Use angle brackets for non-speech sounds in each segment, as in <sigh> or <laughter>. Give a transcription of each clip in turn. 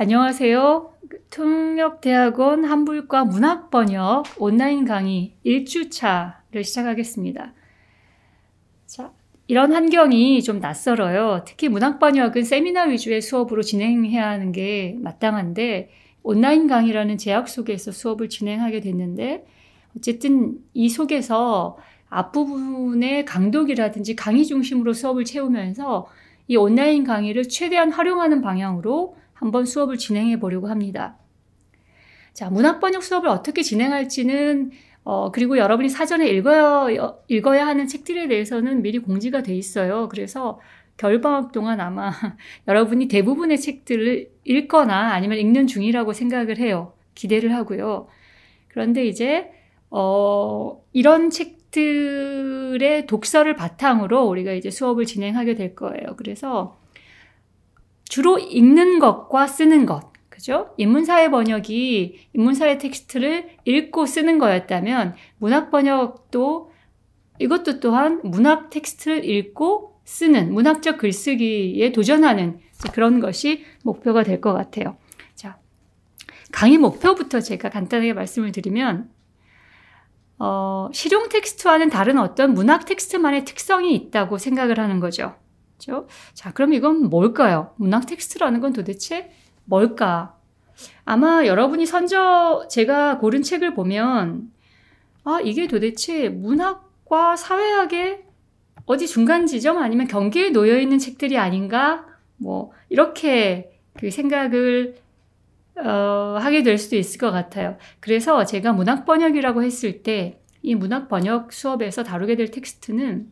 안녕하세요. 통역대학원 한불과 문학번역 온라인 강의 1주차를 시작하겠습니다. 자, 이런 환경이 좀 낯설어요. 특히 문학번역은 세미나 위주의 수업으로 진행해야 하는 게 마땅한데 온라인 강의라는 제약 속에서 수업을 진행하게 됐는데 어쨌든 이 속에서 앞부분의 강독이라든지 강의 중심으로 수업을 채우면서 이 온라인 강의를 최대한 활용하는 방향으로 한번 수업을 진행해 보려고 합니다. 자, 문학 번역 수업을 어떻게 진행할지는 어, 그리고 여러분이 사전에 읽어야, 읽어야 하는 책들에 대해서는 미리 공지가 돼 있어요. 그래서 겨울방학 동안 아마 <laughs> 여러분이 대부분의 책들을 읽거나 아니면 읽는 중이라고 생각을 해요. 기대를 하고요. 그런데 이제, 어, 이런 책들의 독서를 바탕으로 우리가 이제 수업을 진행하게 될 거예요. 그래서 주로 읽는 것과 쓰는 것. 그죠? 인문사회 번역이 인문사회 텍스트를 읽고 쓰는 거였다면 문학 번역도 이것도 또한 문학 텍스트를 읽고 쓰는 문학적 글쓰기에 도전하는 그런 것이 목표가 될 것 같아요. 자, 강의 목표부터 제가 간단하게 말씀을 드리면 어, 실용 텍스트와는 다른 어떤 문학 텍스트만의 특성이 있다고 생각을 하는 거죠. 그죠 자, 그럼 이건 뭘까요? 문학 텍스트라는 건 도대체 뭘까? 아마 여러분이 선저 제가 고른 책을 보면 아, 이게 도대체 문학과 사회학의 어디 중간 지점 아니면 경계에 놓여 있는 책들이 아닌가? 뭐 이렇게 그 생각을 어, 하게 될 수도 있을 것 같아요. 그래서 제가 문학 번역이라고 했을 때 이 문학 번역 수업에서 다루게 될 텍스트는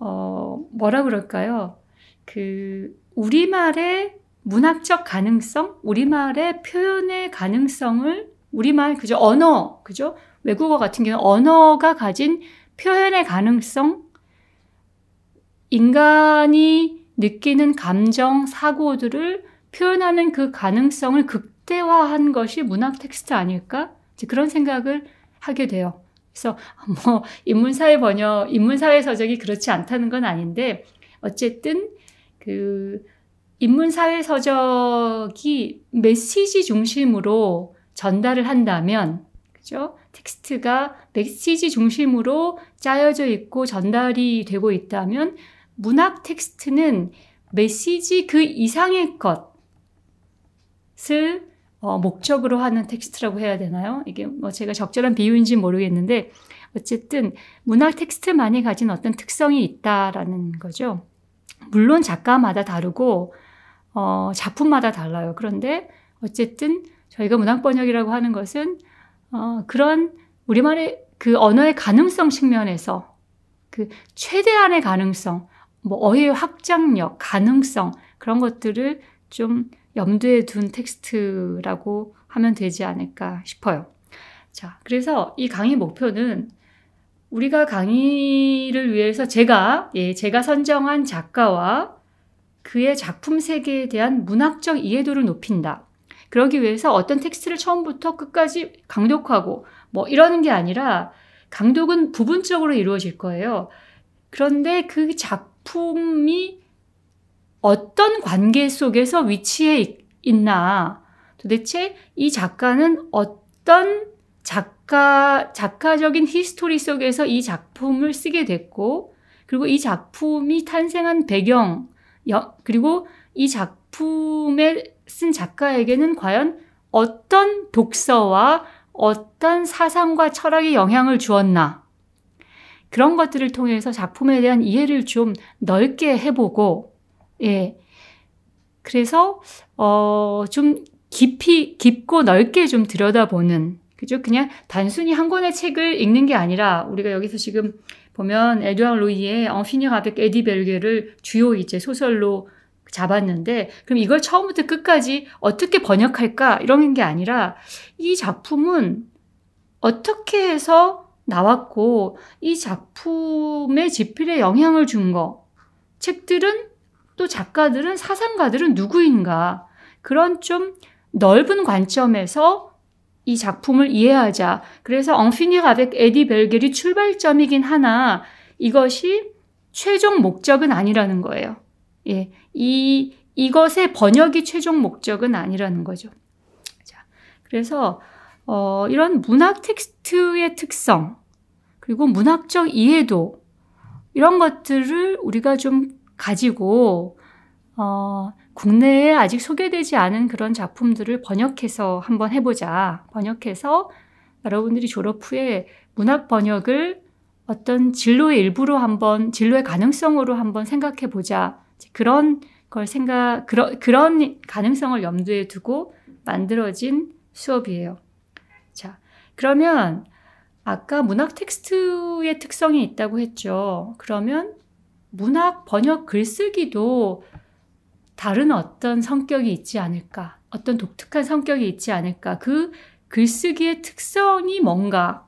어, 뭐라 그럴까요? 그, 우리말의 문학적 가능성, 우리말의 표현의 가능성을, 우리말, 그죠? 언어, 그죠? 외국어 같은 경우는 언어가 가진 표현의 가능성, 인간이 느끼는 감정, 사고들을 표현하는 그 가능성을 극대화한 것이 문학 텍스트 아닐까? 그런 생각을 하게 돼요. 그래서 <laughs> 뭐 인문사회 번역, 인문사회 서적이 그렇지 않다는 건 아닌데 어쨌든 그 인문사회 서적이 메시지 중심으로 전달을 한다면 그죠? 텍스트가 메시지 중심으로 짜여져 있고 전달이 되고 있다면 문학 텍스트는 메시지 그 이상의 것을 어, 목적으로 하는 텍스트라고 해야 되나요? 이게 뭐 제가 적절한 비유인지 모르겠는데 어쨌든 문학 텍스트만이 가진 어떤 특성이 있다라는 거죠. 물론 작가마다 다르고 어, 작품마다 달라요. 그런데 어쨌든 저희가 문학 번역이라고 하는 것은 어, 그런 우리말의 그 언어의 가능성 측면에서 그 최대한의 가능성, 뭐 어휘의 확장력, 가능성 그런 것들을 좀 염두에 둔 텍스트라고 하면 되지 않을까 싶어요. 자, 그래서 이 강의 목표는 우리가 강의를 위해서 제가, 예, 제가 선정한 작가와 그의 작품 세계에 대한 문학적 이해도를 높인다. 그러기 위해서 어떤 텍스트를 처음부터 끝까지 강독하고 뭐 이러는 게 아니라 강독은 부분적으로 이루어질 거예요. 그런데 그 작품이 어떤 관계 속에서 위치해 있나 도대체 이 작가는 어떤 작가, 작가적인 히스토리 속에서 이 작품을 쓰게 됐고, 그리고 이 작품이 탄생한 배경, 그리고 이 작품에 쓴 작가에게는 과연 어떤 독서와 어떤 사상과 철학의 영향을 주었나. 그런 것들을 통해서 작품에 대한 이해를 좀 넓게 해보고, 예. 그래서 어 좀 깊이 깊고 넓게 좀 들여다보는 그죠? 그냥 단순히 한 권의 책을 읽는 게 아니라 우리가 여기서 지금 보면 에드앙 루이의 Enfini avec 를 주요 이제 소설로 잡았는데 그럼 이걸 처음부터 끝까지 어떻게 번역할까 이런 게 아니라 이 작품은 어떻게 해서 나왔고 이 작품의 지필에 영향을 준 거 책들은 또 작가들은 사상가들은 누구인가 그런 좀 넓은 관점에서 이 작품을 이해하자. 그래서 엉피니 가백 에디 벨겔이 출발점이긴 하나 이것이 최종 목적은 아니라는 거예요. 예. 이 이것의 번역이 최종 목적은 아니라는 거죠. 자. 그래서 어, 이런 문학 텍스트의 특성 그리고 문학적 이해도 이런 것들을 우리가 좀 가지고 어, 국내에 아직 소개되지 않은 그런 작품들을 번역해서 한번 해보자. 번역해서 여러분들이 졸업 후에 문학 번역을 어떤 진로의 일부로 한번 진로의 가능성으로 한번 생각해 보자. 그런 걸 생각 그런 그런 가능성을 염두에 두고 만들어진 수업이에요. 자, 그러면 아까 문학 텍스트의 특성이 있다고 했죠. 그러면 문학 번역 글쓰기도 다른 어떤 성격이 있지 않을까, 어떤 독특한 성격이 있지 않을까, 그 글쓰기의 특성이 뭔가,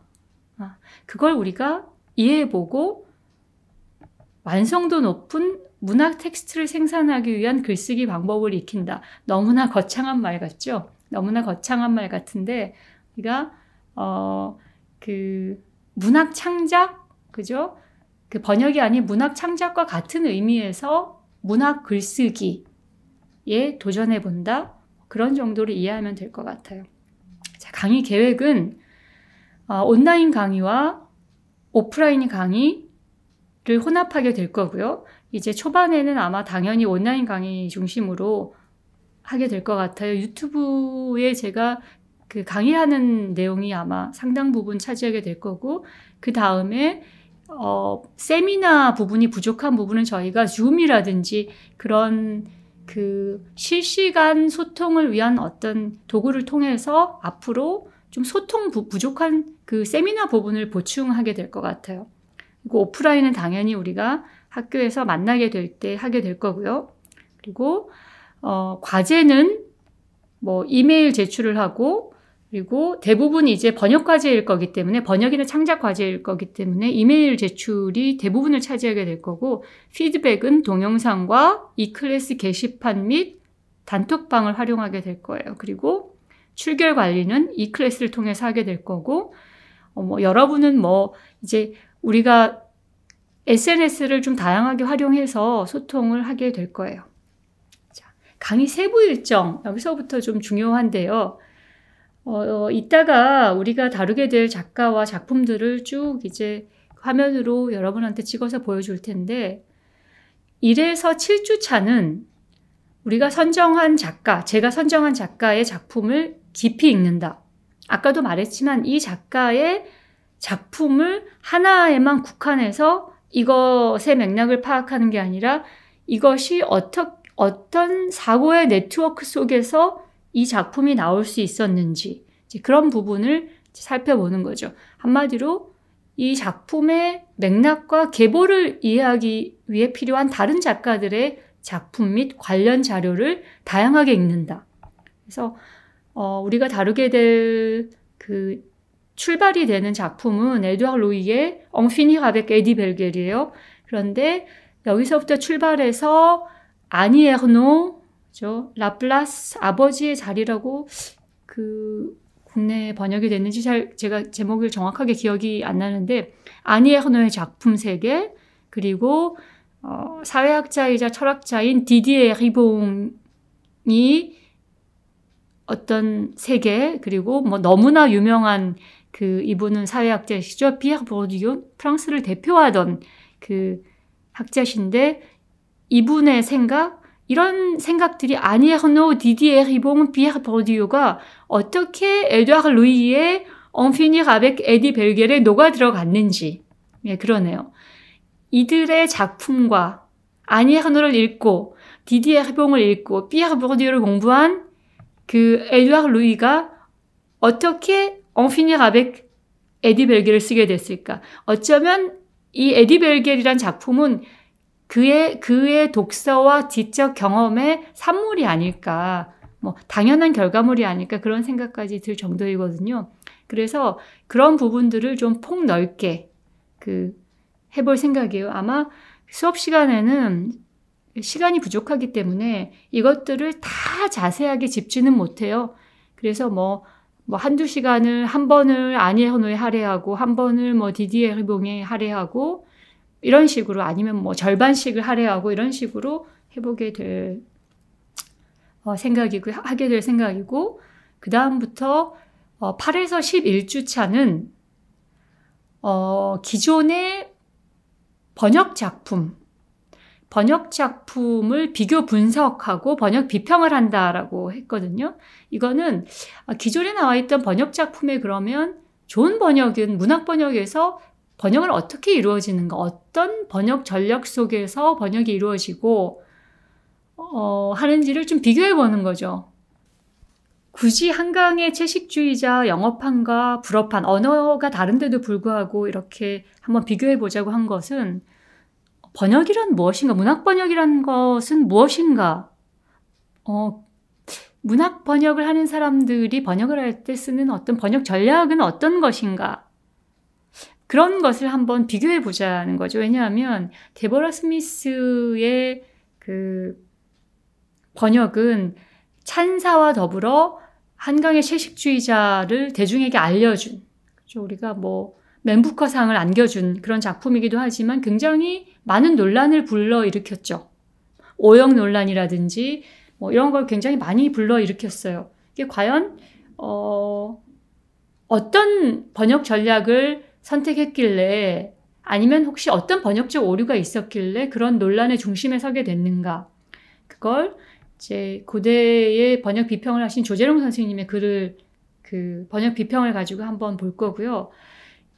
아, 그걸 우리가 이해해보고 완성도 높은 문학 텍스트를 생산하기 위한 글쓰기 방법을 익힌다. 너무나 거창한 말 같죠? 너무나 거창한 말 같은데, 우리가, 어, 그, 문학 창작, 그죠? 그 번역이 아닌 문학 창작과 같은 의미에서 문학 글쓰기에 도전해 본다. 그런 정도로 이해하면 될 것 같아요. 자, 강의 계획은 어, 온라인 강의와 오프라인 강의를 혼합하게 될 거고요. 이제 초반에는 아마 당연히 온라인 강의 중심으로 하게 될 것 같아요. 유튜브에 제가 그 강의하는 내용이 아마 상당 부분 차지하게 될 거고, 그 다음에 어, 세미나 부분이 부족한 부분은 저희가 줌이라든지 그런 그 실시간 소통을 위한 어떤 도구를 통해서 앞으로 좀 소통 부, 부족한 그 세미나 부분을 보충하게 될 것 같아요. 그리고 오프라인은 당연히 우리가 학교에서 만나게 될 때 하게 될 거고요. 그리고 어, 과제는 뭐 이메일 제출을 하고 그리고 대부분 이제 번역 과제일 거기 때문에 번역이나 창작 과제일 거기 때문에 이메일 제출이 대부분을 차지하게 될 거고 피드백은 동영상과 이 클래스 게시판 및 단톡방을 활용하게 될 거예요. 그리고 출결 관리는 이 클래스를 통해서 하게 될 거고 어, 뭐 여러분은 뭐 이제 우리가 SNS를 좀 다양하게 활용해서 소통을 하게 될 거예요. 자, 강의 세부 일정 여기서부터 좀 중요한데요. 어, 어, 이따가 우리가 다루게 될 작가와 작품들을 쭉 이제 화면으로 여러분한테 찍어서 보여줄 텐데 1에서 7주 차는 우리가 선정한 작가, 제가 선정한 작가의 작품을 깊이 읽는다. 아까도 말했지만 이 작가의 작품을 하나에만 국한해서 이것의 맥락을 파악하는 게 아니라 이것이 어떻, 어떤 사고의 네트워크 속에서 이 작품이 나올 수 있었는지 그런 부분을 살펴보는 거죠. 한마디로 이 작품의 맥락과 계보를 이해하기 위해 필요한 다른 작가들의 작품 및 관련 자료를 다양하게 읽는다. 그래서 어, 우리가 다루게 될 그 출발이 되는 작품은 에드와르 이의 엉피니 가백 에디 벨겔이에요. 그런데 여기서부터 출발해서 아니 에르노, 그죠? 라플라스 아버지의 자리라고 그 국내에 번역이 됐는지 잘 제가 제목을 정확하게 기억이 안 나는데 아니에허노의 작품 세계 그리고 어, 사회학자이자 철학자인 디디에 리봉이 어떤 세계 그리고 뭐 너무나 유명한 그 이분은 사회학자시죠 피에르 보르디온 프랑스를 대표하던 그 학자신데 이분의 생각 이런 생각들이 아니에르노 디디에 리봉 비에르 버디오가 어떻게 에드아르 루이의 엉피니 가벡 에디 벨겔에 녹아 들어갔는지 예 그러네요. 이들의 작품과 아니에르노를 읽고 디디에 리봉을 읽고 비에르 버디오를 공부한 그 에드아르 루이가 어떻게 엉피니 가벡 에디 벨겔을 쓰게 됐을까? 어쩌면 이 에디 벨겔이란 작품은 그의 그의 독서와 지적 경험의 산물이 아닐까. 뭐 당연한 결과물이 아닐까 그런 생각까지 들 정도이거든요. 그래서 그런 부분들을 좀 폭넓게 그 해볼 생각이에요. 아마 수업 시간에는 시간이 부족하기 때문에 이것들을 다 자세하게 짚지는 못해요. 그래서 뭐, 뭐 한두 시간을 한 번을 아니에 헌호에 할애하고 한 번을 뭐 디디에 해봉에 할애하고 이런 식으로 아니면 뭐 절반씩을 할애하고 이런 식으로 해보게 될 어, 생각이고 하게 될 생각이고 그 다음부터 어, 8에서 11주 차는 어, 기존의 번역 작품 번역 작품을 비교 분석하고 번역 비평을 한다라고 했거든요. 이거는 아, 기존에 나와 있던 번역 작품에 그러면 좋은 번역은 문학 번역에서 번역은 어떻게 이루어지는가, 어떤 번역 전략 속에서 번역이 이루어지고, 어, 하는지를 좀 비교해 보는 거죠. 굳이 한강의 채식주의자, 영업판과 불어판, 언어가 다른데도 불구하고 이렇게 한번 비교해 보자고 한 것은 번역이란 무엇인가, 문학 번역이란 것은 무엇인가, 어, 문학 번역을 하는 사람들이 번역을 할 때 쓰는 어떤 번역 전략은 어떤 것인가, 그런 것을 한번 비교해 보자는 거죠. 왜냐하면 데보라 스미스의 그 번역은 찬사와 더불어 한강의 채식주의자를 대중에게 알려준 그렇죠? 우리가 뭐 맨부커상을 안겨준 그런 작품이기도 하지만 굉장히 많은 논란을 불러일으켰죠. 오역 논란이라든지 뭐 이런 걸 굉장히 많이 불러일으켰어요. 이게 과연 어, 어떤 번역 전략을 선택했길래 아니면 혹시 어떤 번역적 오류가 있었길래 그런 논란의 중심에 서게 됐는가. 그걸 이제 고대의 번역 비평을 하신 조재룡 선생님의 글을 그 번역 비평을 가지고 한번 볼 거고요.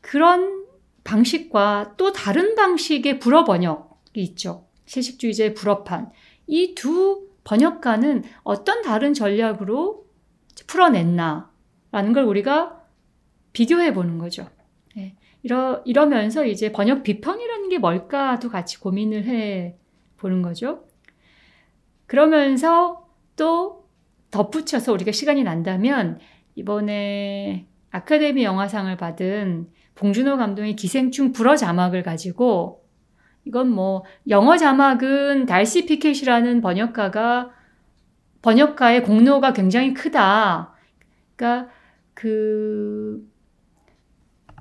그런 방식과 또 다른 방식의 불어 번역이 있죠. 채식주의자의 불어판. 이 두 번역가는 어떤 다른 전략으로 풀어냈나라는 걸 우리가 비교해 보는 거죠. 이러, 이러면서 이제 번역 비평이라는 게 뭘까도 같이 고민을 해 보는 거죠. 그러면서 또 덧붙여서 우리가 시간이 난다면 이번에 아카데미 영화상을 받은 봉준호 감독의 기생충 불어 자막을 가지고 이건 뭐 영어 자막은 달시 피켓이라는 번역가가 번역가의 공로가 굉장히 크다. 그러니까 그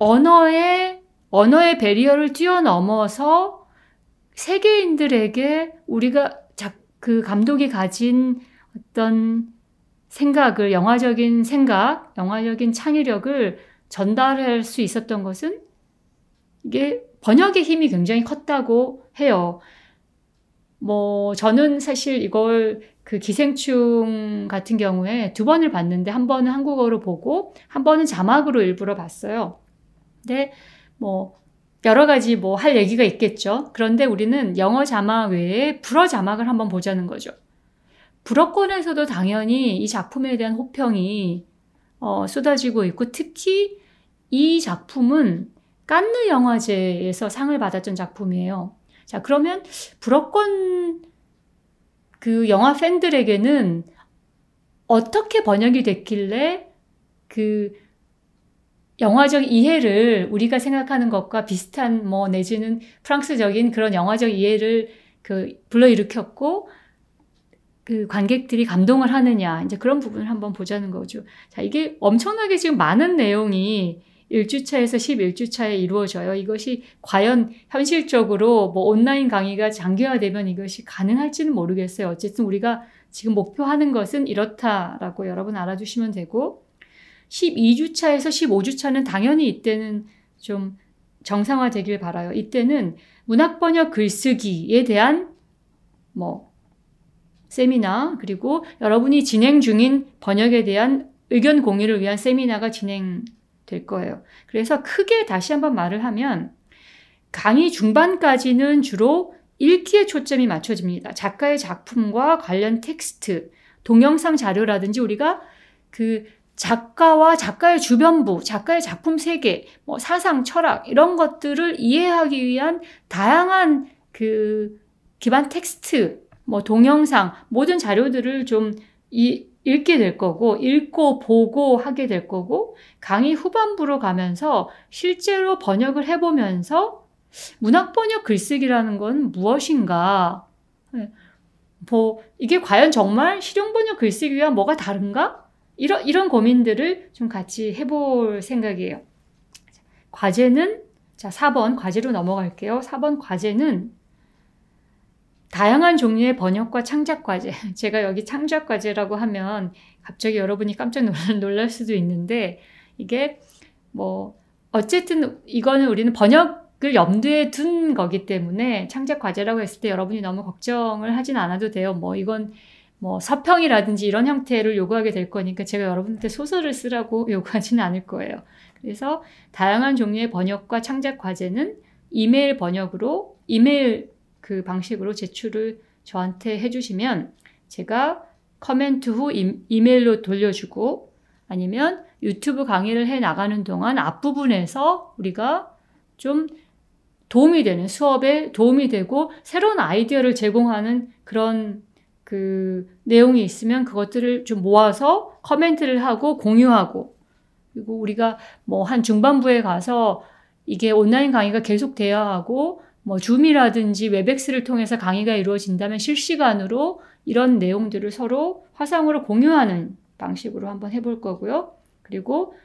언어의 언어의 배리어를 뛰어넘어서 세계인들에게 우리가 그 감독이 가진 어떤 생각을 영화적인 생각, 영화적인 창의력을 전달할 수 있었던 것은 이게 번역의 힘이 굉장히 컸다고 해요. 뭐 저는 사실 이걸 그 기생충 같은 경우에 두 번을 봤는데 한 번은 한국어로 보고 한 번은 자막으로 일부러 봤어요. 근데 네, 뭐 여러 가지 뭐 할 얘기가 있겠죠. 그런데 우리는 영어 자막 외에 불어 자막을 한번 보자는 거죠. 불어권에서도 당연히 이 작품에 대한 호평이 어, 쏟아지고 있고 특히 이 작품은 깐느 영화제에서 상을 받았던 작품이에요. 자, 그러면 불어권 그 영화 팬들에게는 어떻게 번역이 됐길래 그 영화적 이해를 우리가 생각하는 것과 비슷한 뭐 내지는 프랑스적인 그런 영화적 이해를 그 불러일으켰고 그 관객들이 감동을 하느냐 이제 그런 부분을 한번 보자는 거죠. 자 이게 엄청나게 지금 많은 내용이 1주차에서 11주차에 이루어져요. 이것이 과연 현실적으로 뭐 온라인 강의가 장기화되면 이것이 가능할지는 모르겠어요. 어쨌든 우리가 지금 목표하는 것은 이렇다라고 여러분 알아주시면 되고 12주차에서 15주차는 당연히 이때는 좀 정상화되길 바라요. 이때는 문학 번역 글쓰기에 대한 뭐 세미나 그리고 여러분이 진행 중인 번역에 대한 의견 공유를 위한 세미나가 진행될 거예요. 그래서 크게 다시 한번 말을 하면 강의 중반까지는 주로 읽기에 초점이 맞춰집니다. 작가의 작품과 관련 텍스트, 동영상 자료라든지 우리가 그 작가와 작가의 주변부, 작가의 작품 세계, 뭐 사상, 철학 이런 것들을 이해하기 위한 다양한 그 기반 텍스트, 뭐 동영상 모든 자료들을 좀 이, 읽게 될 거고 읽고 보고 하게 될 거고 강의 후반부로 가면서 실제로 번역을 해보면서 문학 번역 글쓰기라는 건 무엇인가? 네. 뭐 이게 과연 정말 실용 번역 글쓰기와 뭐가 다른가? 이런, 이런 고민들을 좀 같이 해볼 생각이에요. 과제는, 자, 4번 과제로 넘어갈게요. 4번 과제는 다양한 종류의 번역과 창작 과제. <laughs> 제가 여기 창작 과제라고 하면 갑자기 여러분이 깜짝 <laughs> 놀랄 수도 있는데 이게 뭐 어쨌든 이거는 우리는 번역을 염두에 둔 거기 때문에 창작 과제라고 했을 때 여러분이 너무 걱정을 하진 않아도 돼요. 뭐 이건 뭐 사평이라든지 이런 형태를 요구하게 될 거니까 제가 여러분한테 소설을 쓰라고 <laughs> 요구하지는 않을 거예요. 그래서 다양한 종류의 번역과 창작 과제는 이메일 번역으로 이메일 그 방식으로 제출을 저한테 해주시면 제가 커멘트 후 이메일로 돌려주고 아니면 유튜브 강의를 해 나가는 동안 앞부분에서 우리가 좀 도움이 되는 수업에 도움이 되고 새로운 아이디어를 제공하는 그런 그 내용이 있으면 그것들을 좀 모아서 커멘트를 하고 공유하고 그리고 우리가 뭐 한 중반부에 가서 이게 온라인 강의가 계속 돼야 하고 뭐 줌이라든지 웹엑스를 통해서 강의가 이루어진다면 실시간으로 이런 내용들을 서로 화상으로 공유하는 방식으로 한번 해볼 거고요. 그리고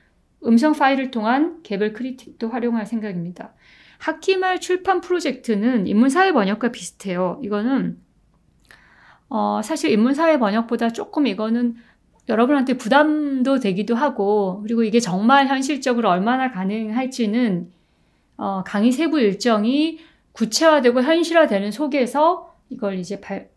음성 파일을 통한 개별 크리틱도 활용할 생각입니다. 하키말 출판 프로젝트는 인문사회 번역과 비슷해요. 이거는 어, 사실 인문사회 번역보다 조금 이거는 여러분한테 부담도 되기도 하고, 그리고 이게 정말 현실적으로 얼마나 가능할지는, 어, 강의 세부 일정이 구체화되고 현실화되는 속에서 이걸 이제 발,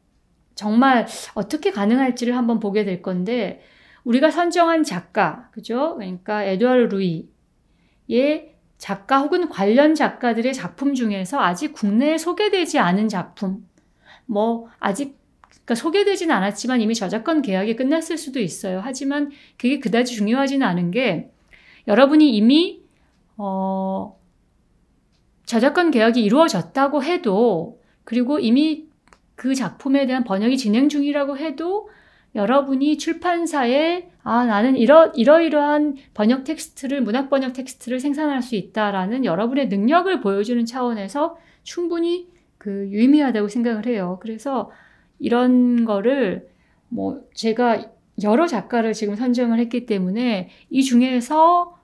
정말 어떻게 가능할지를 한번 보게 될 건데, 우리가 선정한 작가, 그죠? 그러니까 에드와르 루이의 작가 혹은 관련 작가들의 작품 중에서 아직 국내에 소개되지 않은 작품, 뭐, 아직 그러니까 소개되진 않았지만 이미 저작권 계약이 끝났을 수도 있어요. 하지만 그게 그다지 중요하지는 않은 게 여러분이 이미 어 저작권 계약이 이루어졌다고 해도 그리고 이미 그 작품에 대한 번역이 진행 중이라고 해도 여러분이 출판사에 아 나는 이러 이러이러한 번역 텍스트를 문학 번역 텍스트를 생산할 수 있다라는 여러분의 능력을 보여주는 차원에서 충분히 그 유의미하다고 생각을 해요. 그래서 이런 거를 뭐 제가 여러 작가를 지금 선정을 했기 때문에 이 중에서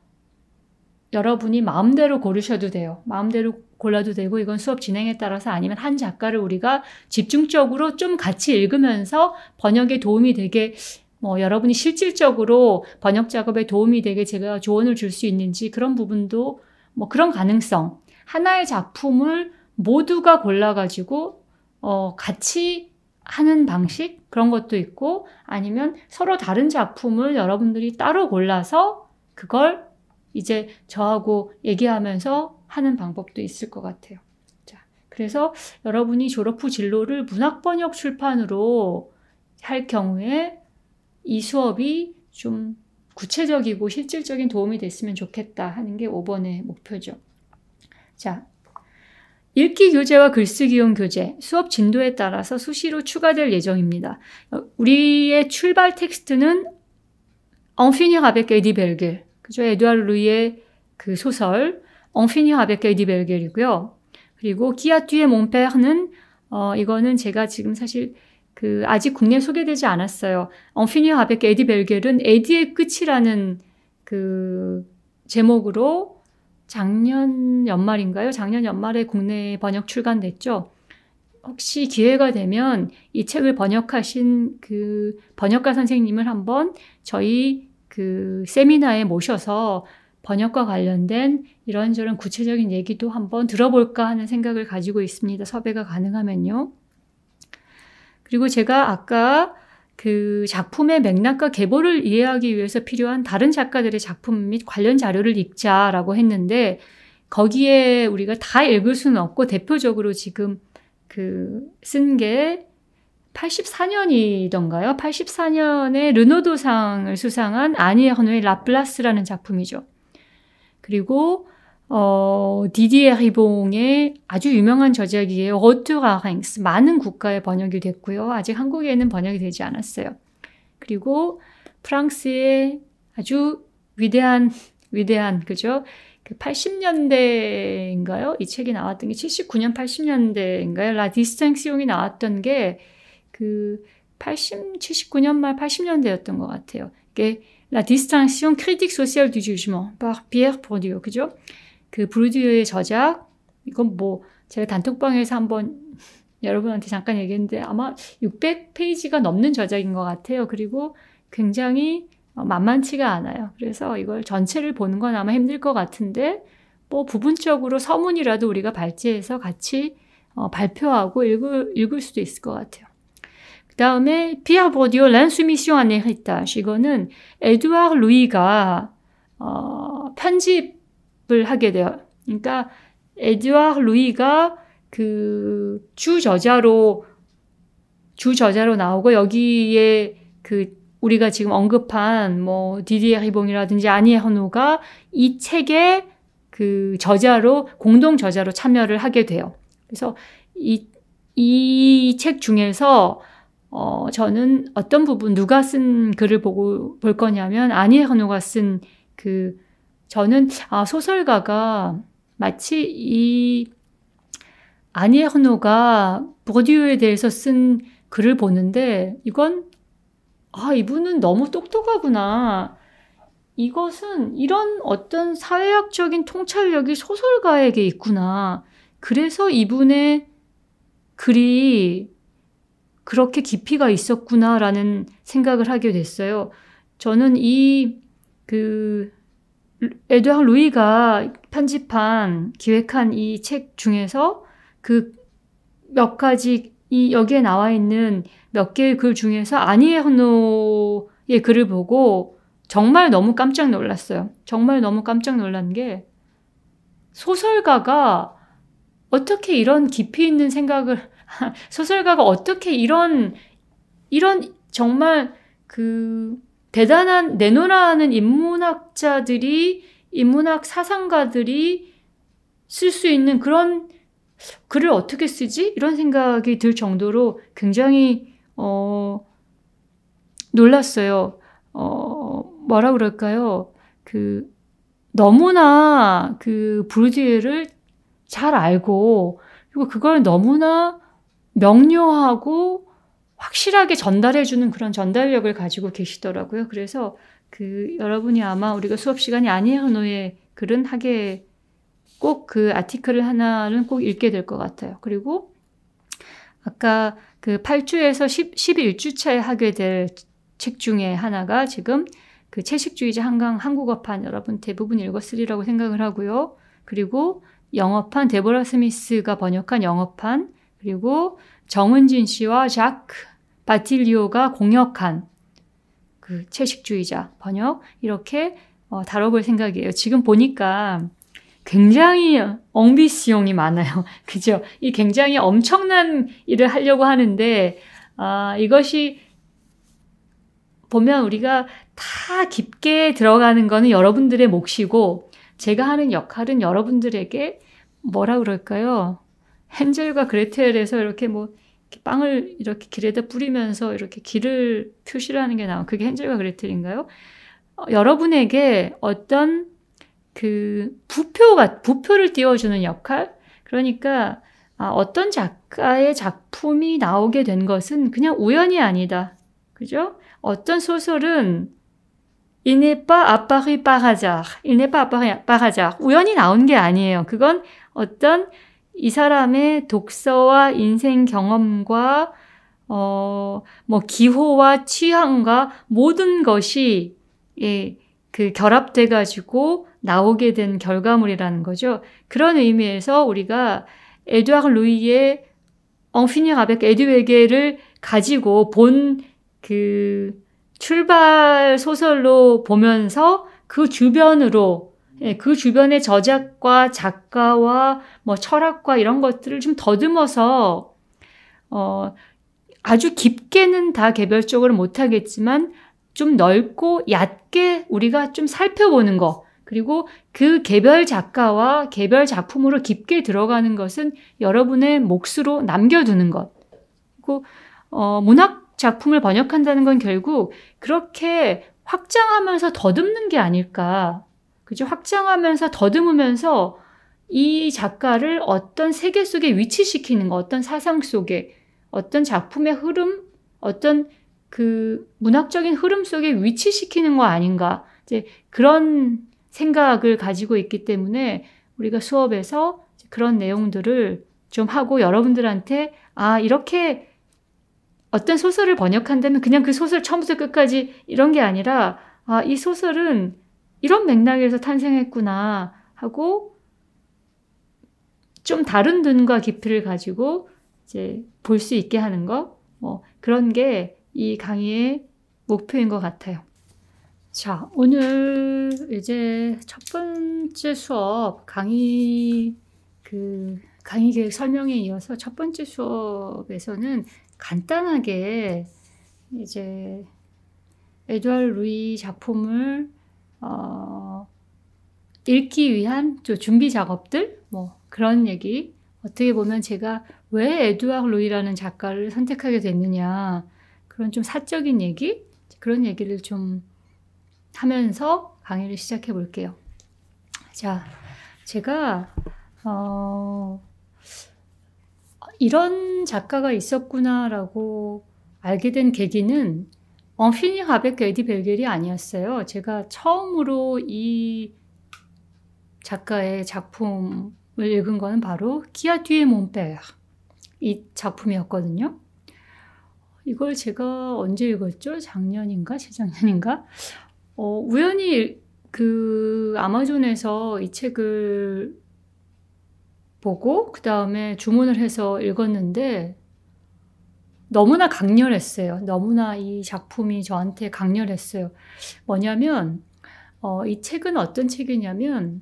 여러분이 마음대로 고르셔도 돼요. 마음대로 골라도 되고 이건 수업 진행에 따라서 아니면 한 작가를 우리가 집중적으로 좀 같이 읽으면서 번역에 도움이 되게 뭐 여러분이 실질적으로 번역 작업에 도움이 되게 제가 조언을 줄 수 있는지 그런 부분도 뭐 그런 가능성 하나의 작품을 모두가 골라가지고 어 같이 하는 방식 그런 것도 있고 아니면 서로 다른 작품을 여러분들이 따로 골라서 그걸 이제 저하고 얘기하면서 하는 방법도 있을 것 같아요. 자, 그래서 여러분이 졸업 후 진로를 문학 번역 출판으로 할 경우에 이 수업이 좀 구체적이고 실질적인 도움이 됐으면 좋겠다 하는 게 5번의 목표죠. 자, 읽기 교재와 글쓰기용 교재, 수업 진도에 따라서 수시로 추가될 예정입니다. 어, 우리의 출발 텍스트는 En finir avec Eddie Belgel. 그죠? 에드와르 루이의 그 소설 En finir avec Eddie Belgel이고요. 그리고 기아 뒤에 몽페르는 어, 이거는 제가 지금 사실 그 아직 국내 에 소개되지 않았어요. En finir avec Eddie Belgel은 에디의 끝이라는 그 제목으로 작년 연말인가요? 작년 연말에 국내 에 번역 출간됐죠. 혹시 기회가 되면 이 책을 번역하신 그 번역가 선생님을 한번 저희 그 세미나에 모셔서 번역과 관련된 이런저런 구체적인 얘기도 한번 들어볼까 하는 생각을 가지고 있습니다. 섭외가 가능하면요. 그리고 제가 아까 그 작품의 맥락과 계보를 이해하기 위해서 필요한 다른 작가들의 작품 및 관련 자료를 읽자라고 했는데 거기에 우리가 다 읽을 수는 없고 대표적으로 지금 그 쓴 게 84년이던가요? 84년에 르노도상을 수상한 아니 에 헌웨이 라플라스라는 작품이죠. 그리고 어, 디디에 리봉의 아주 유명한 저작이에요. 로트라랭스 많은 국가에 번역이 됐고요. 아직 한국에는 번역이 되지 않았어요. 그리고 프랑스의 아주 위대한 위대한 그죠? 80년대인가요? 그 이 책이 나왔던 게 79년 80년대인가요? 라디스탱스용이 나왔던 게 그 80, 79년 말 80년대였던 것 같아요. 이게 라디스탱스용 크리틱 소셜 디 주지먼 par Pierre Bourdieu 그죠? 그 브루디어의 저작 이건 뭐 제가 단톡방에서 한번 <laughs> 여러분한테 잠깐 얘기했는데 아마 600페이지가 넘는 저작인 것 같아요. 그리고 굉장히 어, 만만치가 않아요. 그래서 이걸 전체를 보는 건 아마 힘들 것 같은데 뭐 부분적으로 서문이라도 우리가 발제해서 같이 어, 발표하고 읽을, 읽을 수도 있을 것 같아요. 그 다음에 피아 보디오 랜스미시오아네헤타 이거는 에드와르 루이가 어, 편집 작업을 하게 돼요. 그러니까 에듀아 루이가 그 주 저자로 주 저자로 나오고 여기에 그 우리가 지금 언급한 뭐 디디에 리봉이라든지 아니에 헌우가 이 책의 그 저자로 공동 저자로 참여를 하게 돼요. 그래서 이 이 책 중에서 어 저는 어떤 부분 누가 쓴 글을 보고 볼 거냐면 아니에 헌우가 쓴그 저는 아, 소설가가 마치 이 아니에르노가 보디오에 대해서 쓴 글을 보는데 이건 아 이분은 너무 똑똑하구나. 이것은 이런 어떤 사회학적인 통찰력이 소설가에게 있구나. 그래서 이분의 글이 그렇게 깊이가 있었구나라는 생각을 하게 됐어요. 저는 이그 에드왕 루이가 편집한 기획한 이 책 중에서 그 몇 가지 이 여기에 나와 있는 몇 개의 글 중에서 아니의 헌노의 글을 보고 정말 너무 깜짝 놀랐어요. 정말 너무 깜짝 놀란 게 소설가가 어떻게 이런 깊이 있는 생각을 <laughs> 소설가가 어떻게 이런 이런 정말 그 대단한 내노라는 인문학자들이 인문학 사상가들이 쓸 수 있는 그런 글을 어떻게 쓰지? 이런 생각이 들 정도로 굉장히 어 놀랐어요. 어 뭐라 그럴까요? 그 너무나 그 브루디에를 잘 알고 그리고 그걸 너무나 명료하고 확실하게 전달해주는 그런 전달력을 가지고 계시더라고요. 그래서 그 여러분이 아마 우리가 수업 시간이 아니에요노의 글은 하게 꼭 그 아티클을 하나는 꼭 읽게 될 것 같아요. 그리고 아까 그 8주에서 10, 11주차에 하게 될 책 중에 하나가 지금 그 채식주의자 한강 한국어판 여러분 대부분 읽었으리라고 생각을 하고요. 그리고 영어판 데보라 스미스가 번역한 영어판 그리고 정은진 씨와 자크 바틸리오가 공역한 그 채식주의자 번역 이렇게 어, 다뤄볼 생각이에요. 지금 보니까 굉장히 엉비시용이 많아요. <laughs> 그죠? 이 굉장히 엄청난 일을 하려고 하는데 아, 이것이 보면 우리가 다 깊게 들어가는 거는 여러분들의 몫이고 제가 하는 역할은 여러분들에게 뭐라 그럴까요? 헨젤과 그레텔에서 이렇게 뭐 빵을 이렇게 길에다 뿌리면서 이렇게 길을 표시를 하는 게 나와. 그게 헨젤과 그레텔인가요? 어, 여러분에게 어떤 그 부표가 부표를 띄워주는 역할. 그러니까 아, 어떤 작가의 작품이 나오게 된 것은 그냥 우연이 아니다. 그죠? 어떤 소설은 이네빠 아빠의 빠가자 이네빠 아빠의 빠가자 우연히 나온 게 아니에요. 그건 어떤 이 사람의 독서와 인생 경험과 어, 뭐 기호와 취향과 모든 것이 예, 그 결합돼 가지고 나오게 된 결과물이라는 거죠. 그런 의미에서 우리가 에드와르 루이의 엉피니아 벡 에듀에게를 가지고 본 그 출발 소설로 보면서 그 주변으로 예, 그 주변의 저작과 작가와 뭐 철학과 이런 것들을 좀 더듬어서 어, 아주 깊게는 다 개별적으로 못하겠지만 좀 넓고 얕게 우리가 좀 살펴보는 것 그리고 그 개별 작가와 개별 작품으로 깊게 들어가는 것은 여러분의 몫으로 남겨두는 것. 그리고 어, 문학 작품을 번역한다는 건 결국 그렇게 확장하면서 더듬는 게 아닐까 그죠? 확장하면서 더듬으면서 이 작가를 어떤 세계 속에 위치시키는 거, 어떤 사상 속에, 어떤 작품의 흐름, 어떤 그 문학적인 흐름 속에 위치시키는 거 아닌가. 이제 그런 생각을 가지고 있기 때문에 우리가 수업에서 그런 내용들을 좀 하고 여러분들한테 아, 이렇게 어떤 소설을 번역한다면 그냥 그 소설 처음부터 끝까지 이런 게 아니라 아, 이 소설은 이런 맥락에서 탄생했구나 하고 좀 다른 눈과 깊이를 가지고 이제 볼 수 있게 하는 거, 뭐 그런 게 이 강의의 목표인 것 같아요. 자, 오늘 이제 첫 번째 수업 강의 그 강의 계획 설명에 이어서 첫 번째 수업에서는 간단하게 이제 에드왈 루이 작품을 어, 읽기 위한 준비 작업들 뭐 그런 얘기 어떻게 보면 제가 왜에드왁르 루이라는 작가를 선택하게 됐느냐 그런 좀 사적인 얘기 그런 얘기를 좀 하면서 강의를 시작해 볼게요. 자, 제가 어, 이런 작가가 있었구나라고 알게 된 계기는 엉핀이 가백 에디 벨겔이 아니었어요. 제가 처음으로 이 작가의 작품을 읽은 거는 바로 기아 뒤의 몸빼 이 작품이었거든요. 이걸 제가 언제 읽었죠? 작년인가? 재작년인가? 어, 우연히 그 아마존에서 이 책을 보고 그 다음에 주문을 해서 읽었는데 너무나 강렬했어요. 너무나 이 작품이 저한테 강렬했어요. 뭐냐면, 어, 이 책은 어떤 책이냐면,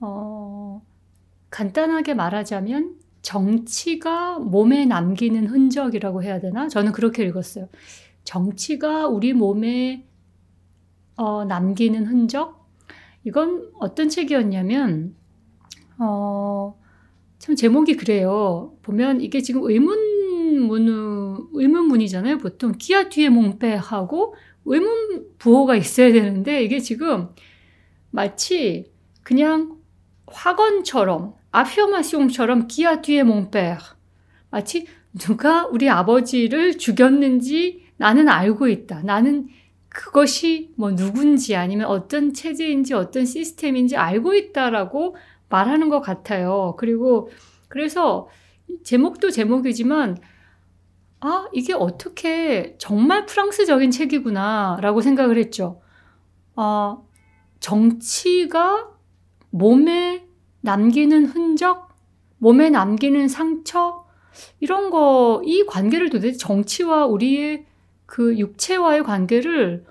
어, 간단하게 말하자면, 정치가 몸에 남기는 흔적이라고 해야 되나? 저는 그렇게 읽었어요. 정치가 우리 몸에 어, 남기는 흔적? 이건 어떤 책이었냐면, 어, 참 제목이 그래요. 보면 이게 지금 의문문으로 의문문이잖아요. 보통 기아 뒤에 몽빼하고 의문 부호가 있어야 되는데 이게 지금 마치 그냥 화건처럼 아피어마시옹처럼 기아 뒤에 몽빼 마치 누가 우리 아버지를 죽였는지 나는 알고 있다. 나는 그것이 뭐 누군지 아니면 어떤 체제인지 어떤 시스템인지 알고 있다라고 말하는 것 같아요. 그리고 그래서 제목도 제목이지만 아, 이게 어떻게 정말 프랑스적인 책이구나 라고 생각을 했죠. 아, 정치가 몸에 남기는 흔적, 몸에 남기는 상처, 이런 거, 이 관계를 도대체 정치와 우리의 그 육체와의 관계를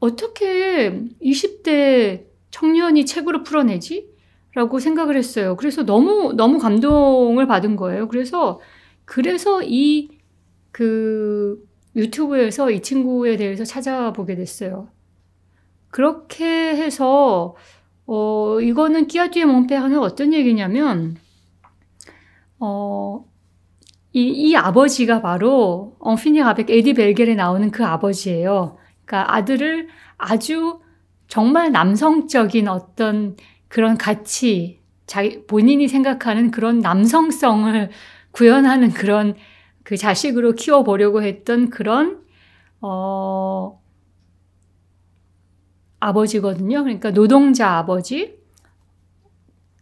어떻게 20대 청년이 책으로 풀어내지? 라고 생각을 했어요. 그래서 너무, 너무 감동을 받은 거예요. 그래서, 그래서 이그 유튜브에서 이 친구에 대해서 찾아보게 됐어요. 그렇게 해서 어 이거는 끼아뛰의 몽페하는 어떤 얘기냐면 어 이, 이 아버지가 바로 엉피니 가백 에디 벨겔에 나오는 그 아버지예요. 그러니까 아들을 아주 정말 남성적인 어떤 그런 가치, 자기 본인이 생각하는 그런 남성성을 구현하는 그런 그 자식으로 키워보려고 했던 그런, 어, 아버지거든요. 그러니까 노동자 아버지.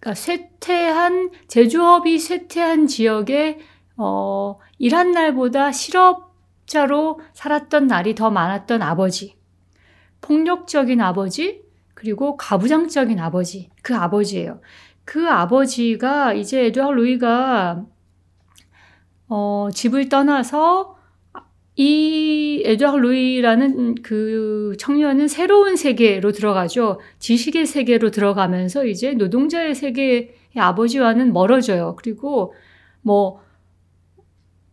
그러니까 쇠퇴한, 제조업이 쇠퇴한 지역에, 어, 일한 날보다 실업자로 살았던 날이 더 많았던 아버지. 폭력적인 아버지, 그리고 가부장적인 아버지. 그 아버지예요. 그 아버지가 이제 에드와 루이가 어, 집을 떠나서 이 에드워드 루이라는 그 청년은 새로운 세계로 들어가죠. 지식의 세계로 들어가면서 이제 노동자의 세계의 아버지와는 멀어져요. 그리고 뭐,